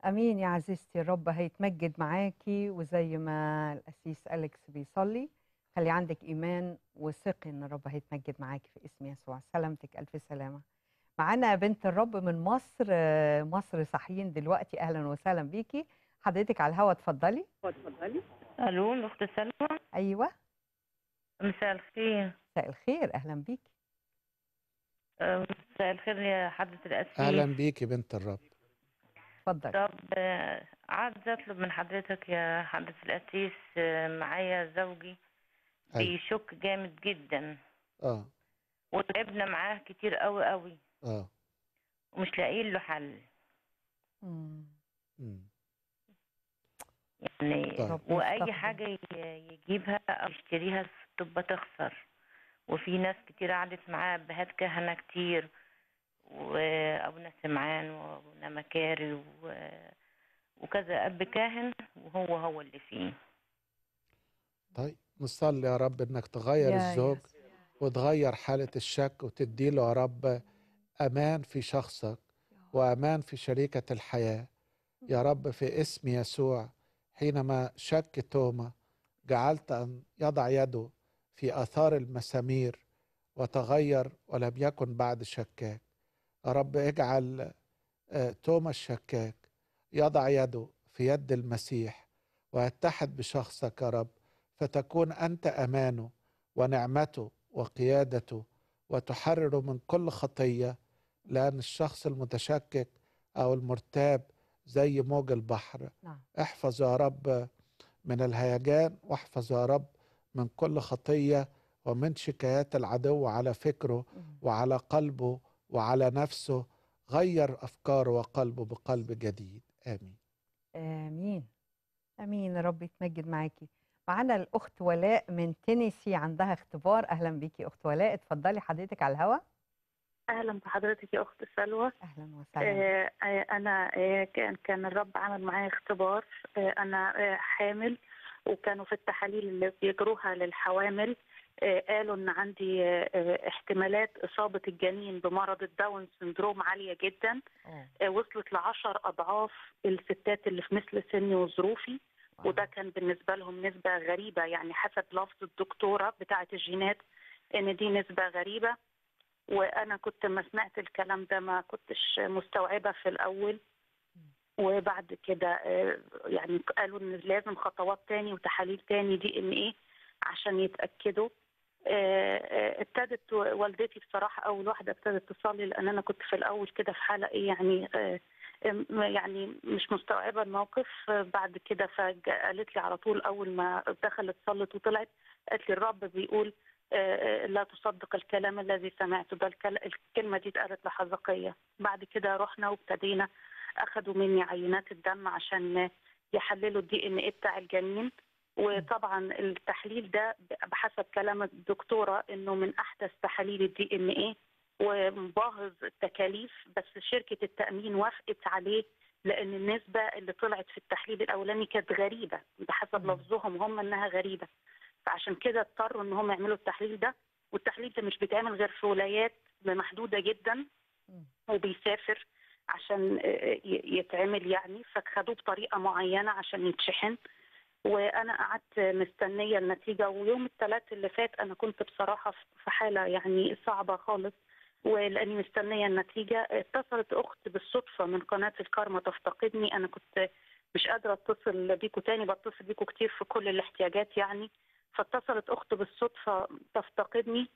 امين يا عزيزتي الرب هيتمجد معاكي وزي ما القسيس اليكس بيصلي خلي عندك إيمان وثقي إن الرب هيتمجد معاكي في اسم يسوع سلامتك ألف سلامة معانا بنت الرب من مصر مصر صحيين دلوقتي أهلا وسهلا بيكي حضرتك على الهوا اتفضلي اتفضلي الو اخت سلمى ايوه مساء الخير مساء الخير اهلا بيكي
مساء الخير يا حضره الاسيس اهلا بيكي بنت الرب اتفضلي طب آه، عايز اطلب من حضرتك يا حضره الاسيس آه، معايا زوجي بيشك جامد جدا اه وتعبنا معاه كتير قوي قوي اه ومش لاقيين له حل امم يعني طيب. واي حاجه يجيبها او يشتريها تبقى تخسر وفي ناس كتير قعدت معاه ابهات كهنه كتير وابونا سمعان وابونا مكاري و... وكذا اب كاهن وهو هو اللي فيه
طيب نصلي يا رب انك تغير الزوج وتغير حالة الشك وتدي له يا رب امان في شخصك وامان في شريكة الحياة يا رب في اسم يسوع حينما شك توما جعلت ان يضع يده في اثار المسامير وتغير ولم يكن بعد شكاك يا رب اجعل آه، توما الشكاك يضع يده في يد المسيح ويتحد بشخصك يا رب فتكون انت امانه ونعمته وقيادته وتحرره من كل خطيه لان الشخص المتشكك او المرتاب زي موج البحر نعم. احفظ يا رب من الهيجان واحفظ يا رب من كل خطيه ومن شكايات العدو على فكره وعلى قلبه وعلى نفسه غير افكاره وقلبه بقلب جديد امين
امين امين يا رب يتمجد معاكي معانا الاخت ولاء من تينيسي عندها اختبار اهلا بيكي اخت ولاء اتفضلي حضرتك على الهوا
اهلا بحضرتك يا اخت سلوى اهلا
وسهلا آه،,
آه انا آه كان كان الرب عمل معايا اختبار آه انا آه حامل وكانوا في التحاليل اللي بيجروها للحوامل آه قالوا ان عندي آه, آه، احتمالات اصابه الجنين بمرض الداون سندروم عاليه جدا آه وصلت ل 10 اضعاف الستات اللي في مثل سني وظروفي وده كان بالنسبة لهم نسبة غريبة يعني حسب لفظ الدكتورة بتاعة الجينات إن دي نسبة غريبة وأنا كنت ما سمعت الكلام ده ما كنتش مستوعبة في الأول وبعد كده آه، يعني قالوا إن لازم خطوات تاني وتحاليل تاني دي إن إيه عشان يتأكدوا آه، آه، ابتدت والدتي بصراحة أول واحدة ابتدت تصلي لأن أنا كنت في الأول كده في حالة إيه يعني يعني مش مستوعبه الموقف بعد كده فقالت لي على طول اول ما دخلت صلت وطلعت قالت لي الرب بيقول آه، آه، لا تصدق الكلام الذي سمعته ده الكلمه دي اتقالت لحزقيه بعد كده رحنا وابتدينا اخذوا مني عينات الدم عشان يحللوا الدي ان ايه بتاع الجنين وطبعا التحليل ده بحسب كلام الدكتوره انه من احدث تحاليل الدي ان ايه ومباهظ التكاليف بس شركه التامين وافقت عليه لان النسبه اللي طلعت في التحليل الاولاني كانت غريبه بحسب لفظهم هم انها غريبه فعشان كده اضطروا ان هم يعملوا التحليل ده والتحليل ده مش بيتعمل غير في ولايات محدوده جدا وبيسافر عشان آه، يتعمل يعني فخدوه بطريقه معينه عشان يتشحن وانا قعدت مستنيه النتيجه ويوم الثلاث اللي فات انا كنت بصراحه في حاله يعني صعبه خالص ولاني مستنيه النتيجه اتصلت اخت بالصدفه من قناه الكارما تفتقدني انا كنت مش قادره اتصل بيكوا تاني بتصل بيكوا كتير في كل الاحتياجات يعني فاتصلت اخت بالصدفه تفتقدني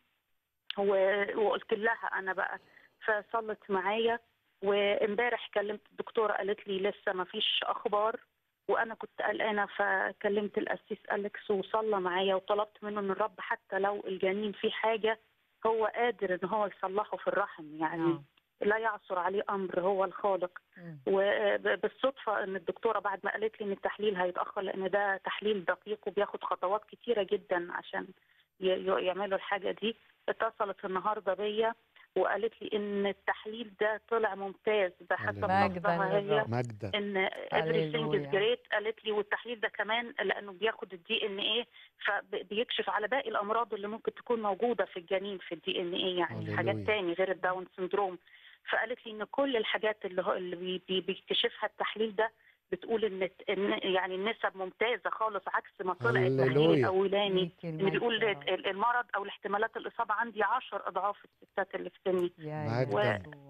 وقلت لها انا بقى فصلت معايا وامبارح كلمت الدكتوره قالت لي لسه ما فيش اخبار وانا كنت قلقانه فكلمت القسيس اليكس وصلى معايا وطلبت منه من الرب حتى لو الجنين فيه حاجه هو قادر ان هو يصلحه في الرحم يعني آه. لا يعثر عليه امر هو الخالق وبالصدفه ان الدكتوره بعد ما قالت لي ان التحليل هيتاخر لان ده تحليل دقيق وبياخد خطوات كتيره جدا عشان يعملوا الحاجه دي اتصلت النهارده بيا وقالت لي ان التحليل ده طلع ممتاز بحسب نصها هي مجدة. ان everything is great قالت لي والتحليل ده كمان لانه بياخد الدي ان ايه فبيكشف على باقي الامراض اللي ممكن تكون موجوده في الجنين في الدي ان ايه يعني هللويا. حاجات تاني غير الداون سندروم فقالت لي ان كل الحاجات اللي, اللي بيكتشفها التحليل ده بتقول ان يعني النسب ممتازه خالص عكس ما طلع التحليل الاولاني اللي بيقول المرض او الاحتمالات الاصابه عندي 10 اضعاف الستات اللي في سني و...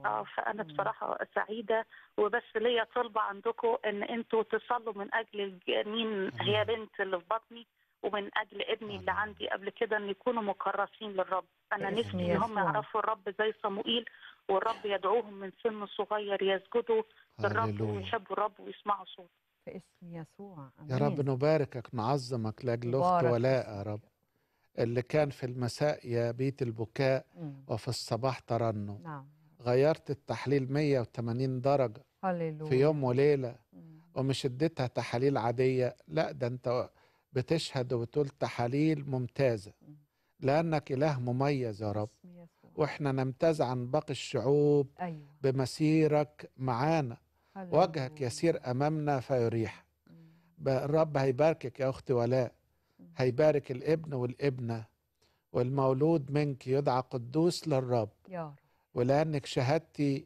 اه فانا بصراحه سعيده وبس ليا طلبه عندكم ان انتوا تصلوا من اجل الجنين هي بنت اللي في بطني ومن اجل ابني اللي آه. عندي قبل كده ان يكونوا مكرسين للرب انا نفسي ان هم يعرفوا الرب زي صموئيل والرب يدعوهم من سن صغير يسجدوا
للرب ويحبوا الرب ويسمعوا صوته باسم يسوع أمين. يا رب
نباركك نعظمك لاجل اخت ولاء يا رب اللي كان في المساء يا بيت البكاء م. وفي الصباح ترنه نعم. غيرت التحليل 180 درجة
هللويا. في يوم
وليلة م. ومش اديتها تحاليل عادية لا ده انت بتشهد وبتقول تحاليل ممتازة لأنك إله مميز يا رب وإحنا نمتاز عن باقي الشعوب أيوة. بمسيرك معانا
وجهك
يسير أمامنا فيريح الرب هيباركك يا أختي ولاء هيبارك الابن والابنة والمولود منك يدعى قدوس للرب يا رب. ولأنك شهدتي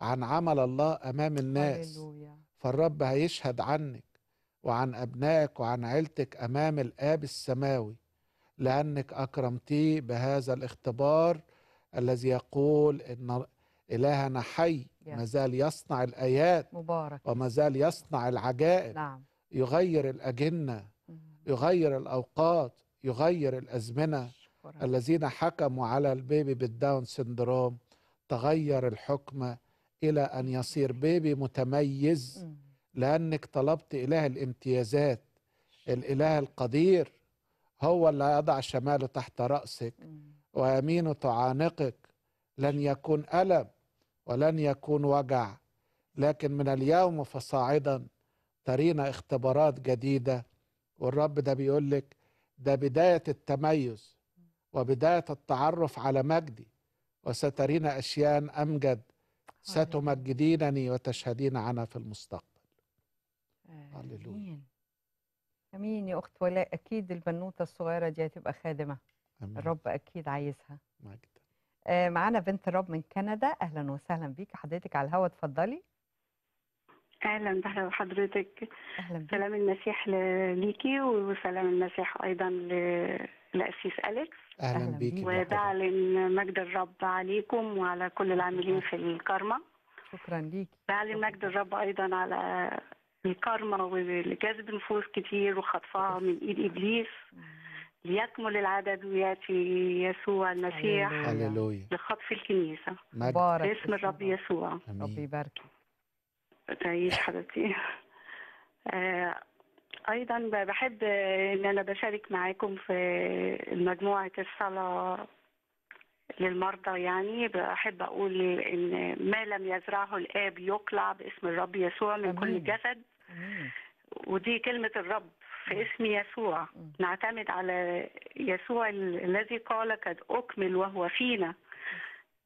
عن عمل الله أمام الناس هللويا. فالرب هيشهد عنك وعن أبنائك وعن عيلتك أمام الآب السماوي لأنك أكرمتيه بهذا الاختبار الذي يقول إن إلهنا حي ما زال يصنع الآيات مبارك وما زال يصنع العجائب نعم. يغير الأجنة يغير الأوقات يغير الأزمنة شكرا. الذين حكموا على البيبي بالداون سندروم تغير الحكمة إلى أن يصير بيبي متميز لأنك طلبت إله الامتيازات الإله القدير هو اللي يضع شماله تحت رأسك ويمينه تعانقك لن يكون ألم ولن يكون وجع لكن من اليوم فصاعدا ترينا اختبارات جديدة والرب ده بيقول لك ده بداية التميز وبداية التعرف على مجدي وسترين أشياء أمجد ستمجدينني وتشهدين عنها في المستقبل
هللويا امين امين يا اخت ولاء اكيد البنوته الصغيره دي هتبقى خادمه أمين. الرب اكيد عايزها آه معانا بنت الرب من كندا اهلا وسهلا بيك حضرتك على الهوا اتفضلي اهلا بحضرتك اهلا بيك. سلام المسيح ليكي
وسلام المسيح ايضا ل... لاسيس اليكس
اهلا, أهلا بيكي
وبعلن مجد الرب عليكم وعلى كل العاملين في الكارما
شكرا ليكي
بعلن مجد الرب ايضا على الكارما والجذب نفوس كتير وخطفها من ايد ابليس ليكمل العدد وياتي يسوع المسيح هللويا لخطف الكنيسه مبارك باسم الرب يسوع ربي يبارك تعيش حبيبتي آه ايضا بحب ان انا بشارك معاكم في مجموعه الصلاه للمرضى يعني بحب اقول ان ما لم يزرعه الاب يقلع باسم الرب يسوع من أمين. كل جسد ودي كلمة الرب في اسم يسوع نعتمد على يسوع الذي قال قد أكمل وهو فينا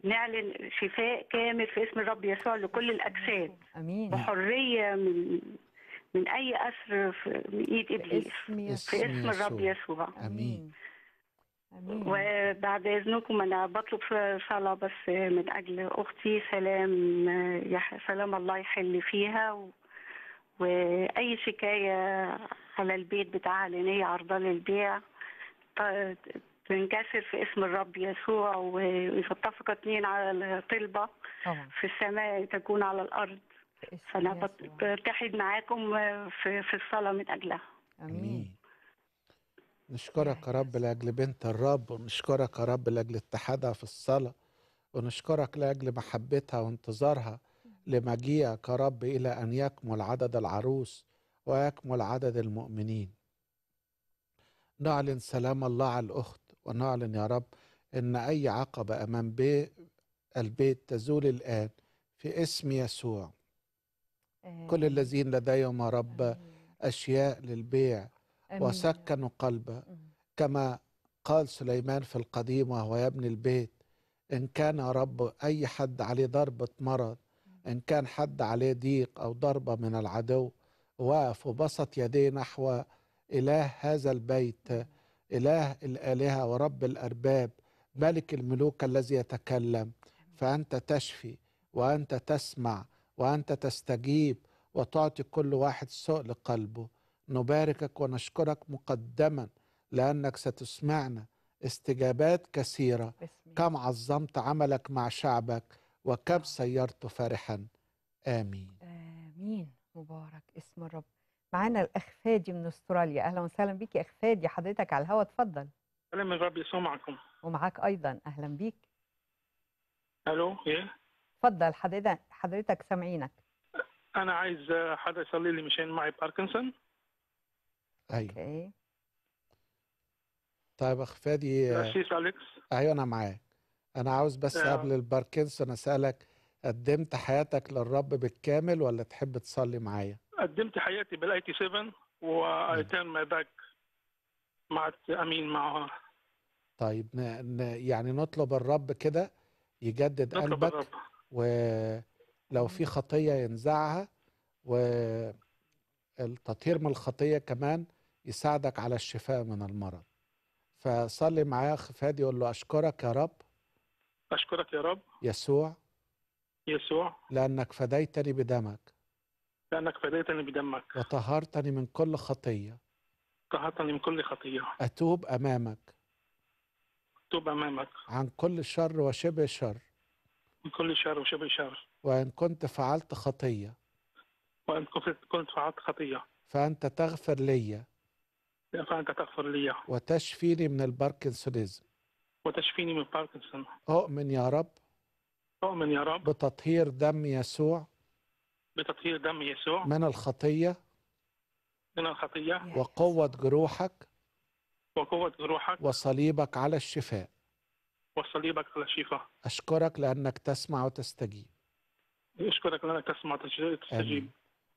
نعلن شفاء كامل في اسم الرب يسوع لكل الأجساد أمين بحرية من من أي أسر في إيد إبليس في اسم, في اسم الرب يسوع أمين أمين. وبعد اذنكم انا بطلب صلاه بس من اجل اختي سلام سلام الله يحل فيها و... واي شكايه على البيت بتاعها هي عرضه للبيع تنكسر في اسم الرب يسوع ويتفق اثنين على طلبه في السماء تكون على الارض فانا بتحد معاكم في في الصلاه من اجلها امين
نشكرك يا رب لاجل بنت الرب ونشكرك يا رب لاجل اتحادها في الصلاه ونشكرك لاجل محبتها وانتظارها لمجيئك رب إلى أن يكمل عدد العروس ويكمل عدد المؤمنين نعلن سلام الله على الأخت ونعلن يا رب أن أي عقبة أمام البيت تزول الآن في اسم يسوع كل الذين لديهم يا رب أشياء للبيع وسكنوا قلبه كما قال سليمان في القديم وهو يبني البيت إن كان يا رب أي حد عليه ضربة مرض إن كان حد عليه ضيق أو ضربة من العدو وقف وبسط يديه نحو إله هذا البيت إله الآلهة ورب الأرباب ملك الملوك الذي يتكلم فأنت تشفي وأنت تسمع وأنت تستجيب وتعطي كل واحد سؤل قلبه نباركك ونشكرك مقدما لأنك ستسمعنا استجابات كثيرة كم عظمت عملك مع شعبك وكم سيرت فرحا
آمين
آمين مبارك اسم الرب معانا الأخ فادي من أستراليا أهلا وسهلا بيك يا أخ فادي حضرتك على الهوا اتفضل
أهلا من ربي معكم
ومعاك أيضا أهلا بيك
ألو إيه
اتفضل حضرتك حضرتك سامعينك
أنا عايز حد يصلي لي مشان معي باركنسون
أيوه
طيب أخ فادي أليكس أيوه أنا معاك انا عاوز بس آه. قبل الباركنسون اسالك قدمت حياتك للرب بالكامل ولا تحب تصلي معايا
قدمت حياتي بال 87 و I turn my مع امين معها
طيب ن... ن... يعني نطلب الرب كده يجدد قلبك الرب. ولو في خطيه ينزعها والتطهير من الخطيه كمان يساعدك على الشفاء من المرض فصلي معايا خفادي يقول له اشكرك يا رب
أشكرك يا رب يسوع يسوع
لأنك فديتني بدمك
لأنك فديتني بدمك
وطهرتني من كل خطية
طهرتني من كل خطية
أتوب أمامك
أتوب أمامك
عن كل شر وشبه شر
من كل شر وشبه شر
وإن كنت فعلت خطية
وإن كنت فعلت خطية
فأنت تغفر لي
فأنت تغفر لي
وتشفيني من الباركنسونيزم
وتشفيني من باركنسون
أؤمن يا رب
أؤمن يا رب
بتطهير دم يسوع
بتطهير دم يسوع
من الخطية
من الخطية
وقوة جروحك
وقوة جروحك
وصليبك على الشفاء
وصليبك على الشفاء
أشكرك لأنك تسمع وتستجيب
أشكرك لأنك تسمع وتستجيب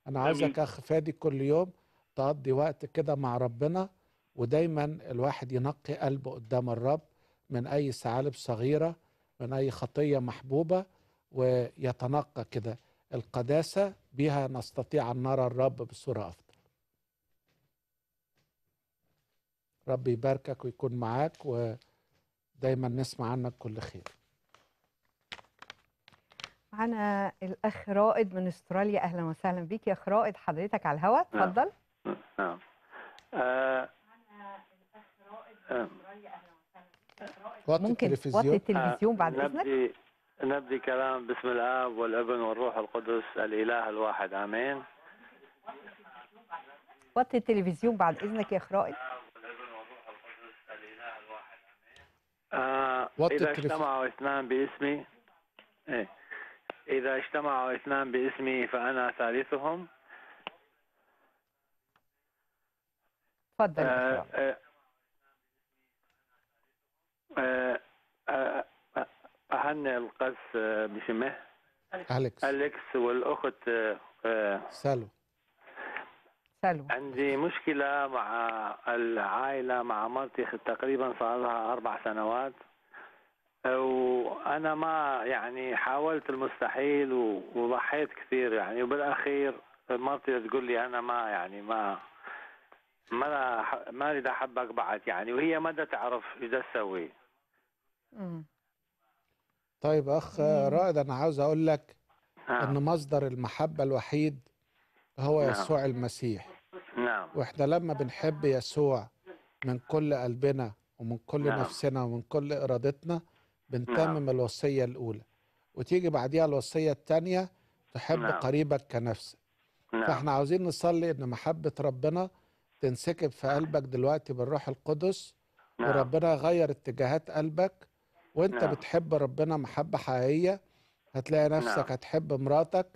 أنا عايزك أخ فادي كل يوم تقضي وقت كده مع ربنا ودايما الواحد ينقي قلبه قدام الرب من أي ثعالب صغيرة من أي خطية محبوبة ويتنقى كده القداسة بها نستطيع أن نرى الرب بصورة أفضل رب يباركك ويكون معاك ودايما نسمع عنك كل
خير
معانا الاخ رائد من استراليا اهلا وسهلا بيك يا اخ رائد حضرتك على الهواء نعم. اتفضل
نعم نعم آه، معانا الاخ رائد من آه. استراليا اهلا
وقت ممكن التلفزيون. وقت التلفزيون بعد آه، اذنك
نبدي نبدي كلام باسم الاب والابن والروح القدس الاله الواحد امين
وطي التلفزيون بعد اذنك يا خرائط
آه اذا اجتمعوا اثنان باسمي إيه اذا اجتمعوا اثنان باسمي فانا ثالثهم
تفضل آه
اهنئ أه، أه، القس أه، بشمه اليكس اليكس والاخت سالو سالو عندي مشكله مع العائله مع مرتي تقريبا صار لها اربع سنوات وانا ما يعني حاولت المستحيل وضحيت كثير يعني وبالاخير مرتي تقول لي انا ما يعني ما ما ما اذا احبك بعد يعني وهي ما تعرف اذا تسوي
طيب اخ رائد انا عاوز اقول لك آه. ان مصدر المحبه الوحيد هو نعم. يسوع المسيح نعم واحنا لما بنحب يسوع من كل قلبنا ومن كل نعم. نفسنا ومن كل ارادتنا بنتمم نعم. الوصيه الاولى وتيجي بعديها الوصيه الثانيه تحب نعم. قريبك كنفسك نعم. فاحنا عاوزين نصلي ان محبه ربنا تنسكب في قلبك دلوقتي بالروح القدس نعم. وربنا يغير اتجاهات قلبك وانت نعم. بتحب ربنا محبة حقيقية هتلاقي نفسك نعم. هتحب مراتك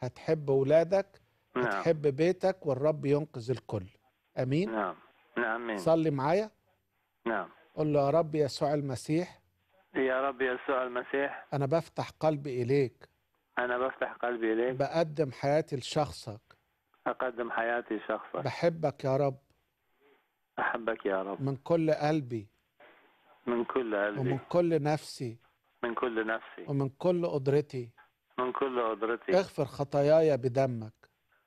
هتحب ولادك نعم. هتحب بيتك والرب ينقذ الكل امين نعم
نعم امين صلي معايا نعم
قول له يا رب يسوع المسيح
يا رب يسوع المسيح
انا بفتح قلبي اليك
انا بفتح قلبي اليك
بقدم حياتي لشخصك
أقدم حياتي شخصك
بحبك يا رب
أحبك يا رب
من كل قلبي
من كل قلبي ومن
كل نفسي
من كل نفسي ومن
كل قدرتي
من كل قدرتي اغفر
خطاياي بدمك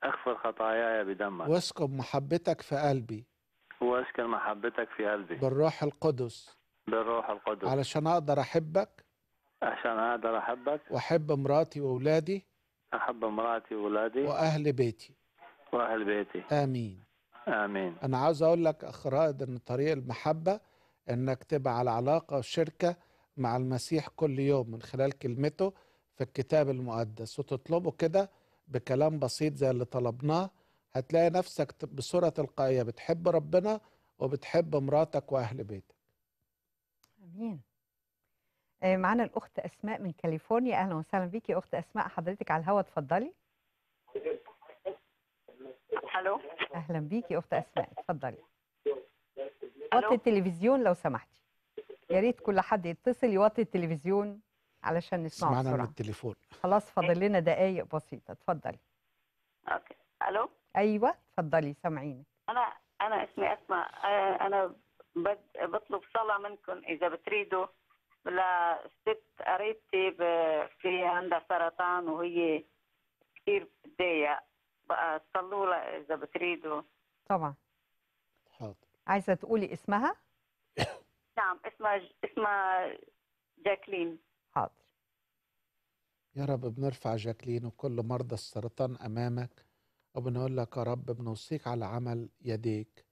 اغفر خطاياي بدمك
واسكب محبتك في قلبي
واسكن محبتك في قلبي
بالروح القدس
بالروح القدس علشان
اقدر احبك
عشان اقدر احبك
واحب مراتي واولادي
احب مراتي واولادي
واهل بيتي
واهل بيتي امين امين
انا عاوز اقول لك اخ رائد ان طريق المحبه انك تبقى على علاقه وشركه مع المسيح كل يوم من خلال كلمته في الكتاب المقدس وتطلبه كده بكلام بسيط زي اللي طلبناه هتلاقي نفسك بصوره تلقائيه بتحب ربنا وبتحب مراتك واهل بيتك
امين آه، معانا الاخت اسماء من كاليفورنيا اهلا وسهلا بيكي اخت اسماء حضرتك على الهوا اتفضلي
الو اهلا
بيكي اخت اسماء اتفضلي وطي التلفزيون لو سمحتي يا ريت كل حد يتصل يوطي التلفزيون علشان نسمع بسرعه سمعنا من التليفون خلاص فاضل لنا دقايق بسيطه اتفضلي اوكي الو ايوه اتفضلي سامعينك انا
انا اسمي اسماء آه، انا بطلب صلاه منكم اذا بتريدوا لست قريبتي في عندها سرطان وهي كثير بتضايق بقى تصلوا لها اذا بتريدوا
طبعا حاضر عايزه تقولي اسمها
(coughs) نعم اسمها ج... اسمها جاكلين
حاضر يا رب بنرفع جاكلين وكل مرضى السرطان امامك وبنقول لك يا رب بنوصيك على عمل يديك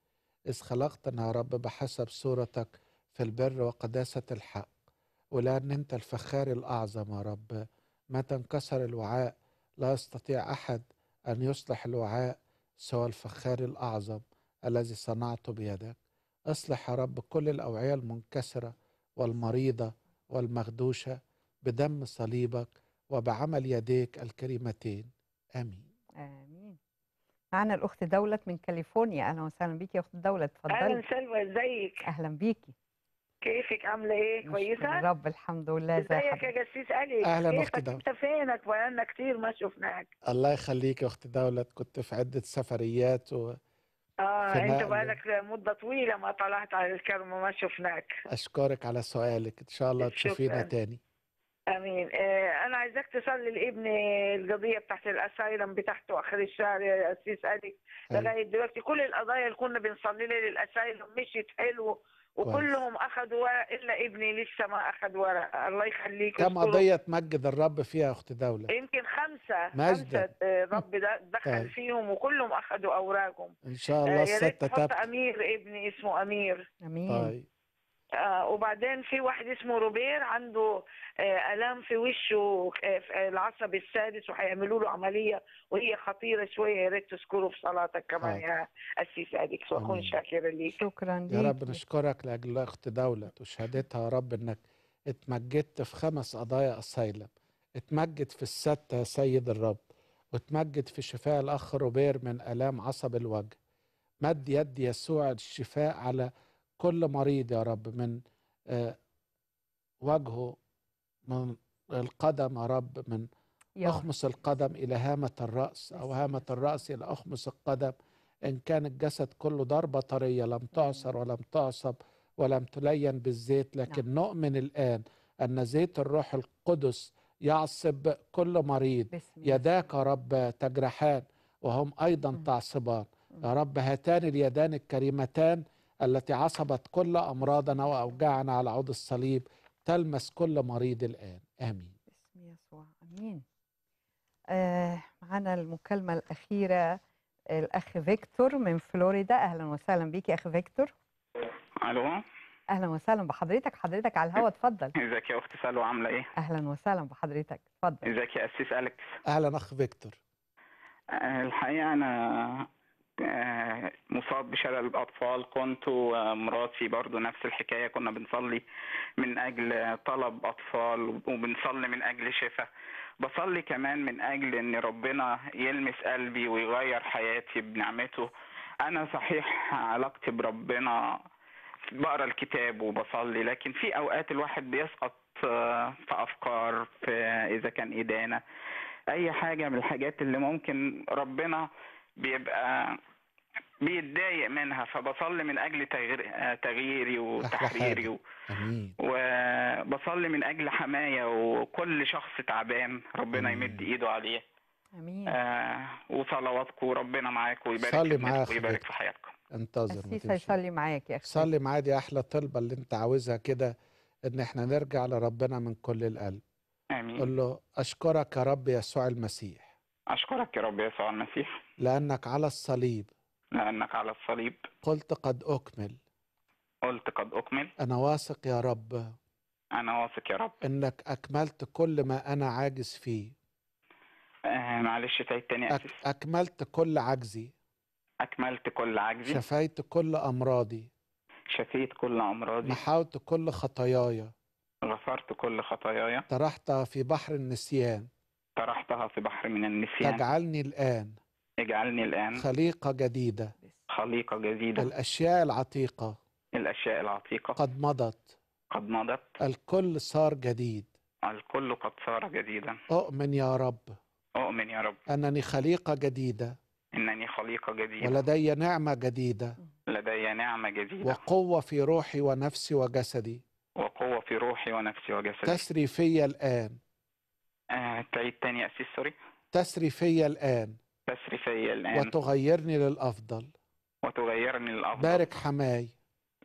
إذ خلقتنا يا رب بحسب صورتك في البر وقداسة الحق ولأن أنت الفخار الأعظم يا رب متى انكسر الوعاء لا يستطيع أحد أن يصلح الوعاء سوى الفخار الأعظم الذي صنعته بيدك اصلح يا رب كل الأوعية المنكسرة والمريضة والمخدوشة بدم صليبك وبعمل يديك الكريمتين آمين
آمين معنا الأخت دولت من كاليفورنيا أهلا وسهلا بيك يا أخت دولت اتفضلي أهلا
سلوى إزيك
أهلا بيكي
كيفك عامله ايه كويسه
رب الحمد لله ازيك يا
جسيس علي اهلا اختي دولة انت فينك بقالنا كتير ما شفناك
الله
يخليك يا اختي دولة كنت في عده سفريات و...
اه انت بقالك مده طويله ما طلعت على الكرم وما شفناك
اشكرك على سؤالك ان شاء الله تشوفينا
تاني
امين آه انا عايزاك تصلي لابني القضيه بتاعت الاسايلم بتاعته اخر الشهر يا اسيس علي لغايه دلوقتي كل القضايا اللي كنا بنصلي لها للاسايلم مشيت حلو وكلهم اخذوا ورق الا ابني لسه ما اخذ ورق الله يخليك كم قضيه
تمجد الرب فيها اخت دوله
يمكن خمسه مجد. خمسه الرب آه، (laughs) ده دخل طيب. فيهم وكلهم اخذوا اوراقهم ان شاء الله الست آه، السته امير ابني اسمه امير امين طيب آه، وبعدين في واحد اسمه روبير عنده آه، الام في وشه آه العصب السادس وهيعملوا له عمليه وهي خطيره شويه يا ريت تذكره في صلاتك كمان طيب. يا اسيس اليكس واكون شاكره ليك
شكرا ليك يا رب نشكرك لاجل اخت دوله وشهادتها يا رب انك اتمجدت في خمس قضايا اسايلم اتمجد في الستة يا سيد الرب واتمجد في شفاء الأخ روبير من ألام عصب الوجه مد يد يسوع الشفاء على كل مريض يا رب من آه، وجهه من القدم يا رب من أخمص القدم إلى هامة الرأس أو هامة الرأس إلى أخمص القدم إن كان الجسد كله ضربة طرية لم تعصر ولم تعصب ولم تلين بالزيت لكن نعم. نؤمن الآن أن زيت الروح القدس يعصب كل مريض يداك يا رب تجرحان وهم أيضا تعصبان يا رب هاتان اليدان الكريمتان التي عصبت كل أمراضنا وأوجاعنا على عود الصليب تلمس كل مريض الآن آمين
باسم يسوع آمين آه معنا المكالمة الأخيرة الأخ فيكتور من فلوريدا أهلا وسهلا بيك يا أخ فيكتور ألو أهلا وسهلا بحضرتك حضرتك على الهوا اتفضل
ازيك يا أخت سلوى عاملة إيه
أهلا وسهلا بحضرتك اتفضل
ازيك يا أسيس أليكس
أهلا أخ فيكتور
آه، الحقيقة أنا آه، مصاب بشلل الأطفال كنت ومراتي برضو نفس الحكاية كنا بنصلي من أجل طلب أطفال وبنصلي من أجل شفاء بصلي كمان من أجل أن ربنا يلمس قلبي ويغير حياتي بنعمته أنا صحيح علاقتي بربنا بقرا الكتاب وبصلي لكن في أوقات الواحد بيسقط آه، في أفكار في إذا كان إدانة أي حاجة من الحاجات اللي ممكن ربنا بيبقى بيتضايق منها فبصلي من اجل تغييري وتحريري وبصلي من اجل حمايه وكل شخص تعبان ربنا أمين. يمد ايده عليه امين آه وصلواتكم وربنا معاكم ويبارك صلي معاك ويبارك في حياتكم
انتظر قسيس هيصلي معاك يا اخي صلي معايا دي احلى طلبه اللي انت عاوزها كده ان احنا نرجع لربنا من كل القلب امين قول له اشكرك يا رب يسوع المسيح
أشكرك يا رب يسوع المسيح
لأنك على الصليب
لأنك على الصليب
قلت قد أكمل
قلت قد أكمل
أنا واثق يا رب
أنا واثق يا رب
إنك أكملت كل ما أنا عاجز فيه
آه معلش تعيد تاني أك...
أكملت كل عجزي
أكملت كل عجزي
شفيت كل أمراضي
شفيت كل أمراضي
محاوت كل خطاياي
غفرت كل خطاياي
طرحتها في بحر النسيان
طرحتها في بحر من النسيان اجعلني الآن اجعلني الآن
خليقة جديدة
خليقة جديدة
الأشياء العتيقة
الأشياء العتيقة
قد مضت
قد مضت
الكل صار جديد
الكل قد صار جديدا
أؤمن يا رب أؤمن يا رب أنني خليقة جديدة
إنني خليقة جديدة ولدي
نعمة جديدة
لدي نعمة جديدة
وقوة في روحي ونفسي وجسدي
وقوة في روحي ونفسي وجسدي تسري
في الآن
آه، تعيد تاني يا أسيس سوري
تسري فيا الآن
تسري فيا الآن
وتغيرني للأفضل
وتغيرني للأفضل بارك حماي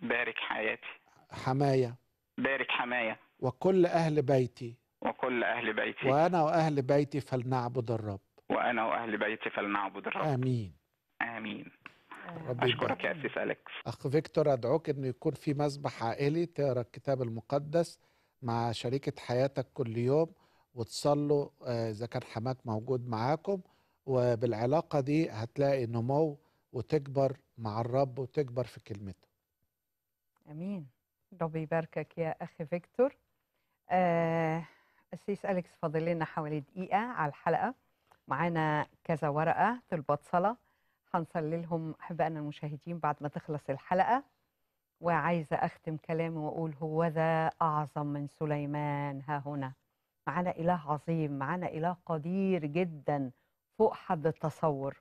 بارك حياتي
حماية
بارك حماية
وكل أهل بيتي
وكل أهل بيتي وأنا
وأهل بيتي فلنعبد الرب
وأنا وأهل بيتي فلنعبد الرب آمين آمين أشكرك يا أسيس أليكس أخ
فيكتور أدعوك أنه يكون في مسبح عائلي تقرأ الكتاب المقدس مع شريكة حياتك كل يوم وتصلوا آه، اذا كان حماك موجود معاكم وبالعلاقه دي هتلاقي نمو وتكبر مع الرب وتكبر في كلمته.
امين. رب يباركك يا اخي فيكتور. آه السيس اليكس فاضل لنا حوالي دقيقه على الحلقه معانا كذا ورقه طلبات صلاه هنصلي لهم احبائنا المشاهدين بعد ما تخلص الحلقه وعايزه اختم كلامي واقول هو ذا اعظم من سليمان ها هنا. معانا إله عظيم معانا إله قدير جدا فوق حد التصور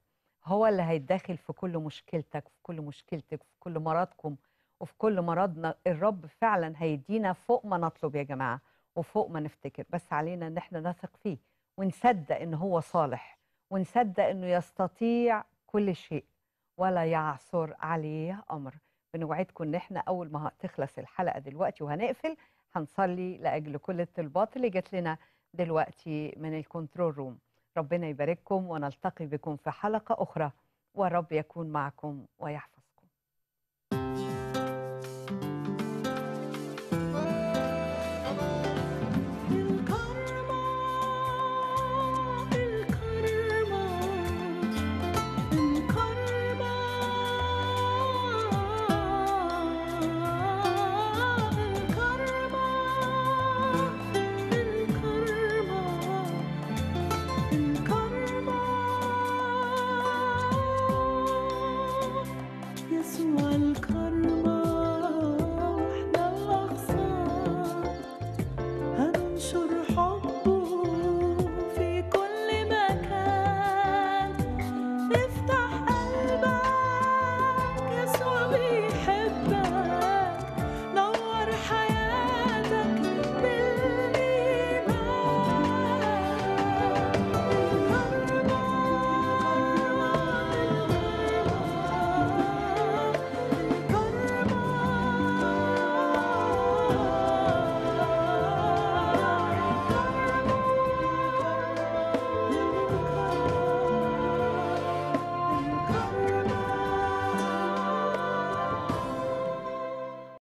هو اللي هيتداخل في كل مشكلتك في كل مشكلتك في كل مرضكم وفي كل مرضنا الرب فعلا هيدينا فوق ما نطلب يا جماعة وفوق ما نفتكر بس علينا ان احنا نثق فيه ونصدق ان هو صالح ونصدق انه يستطيع كل شيء ولا يعثر عليه امر بنوعدكم ان احنا اول ما تخلص الحلقه دلوقتي وهنقفل هنصلي لاجل كل الطلبات اللي جات لنا دلوقتي من الكنترول روم ربنا يبارككم ونلتقي بكم في حلقه اخرى ورب يكون معكم ويحفظ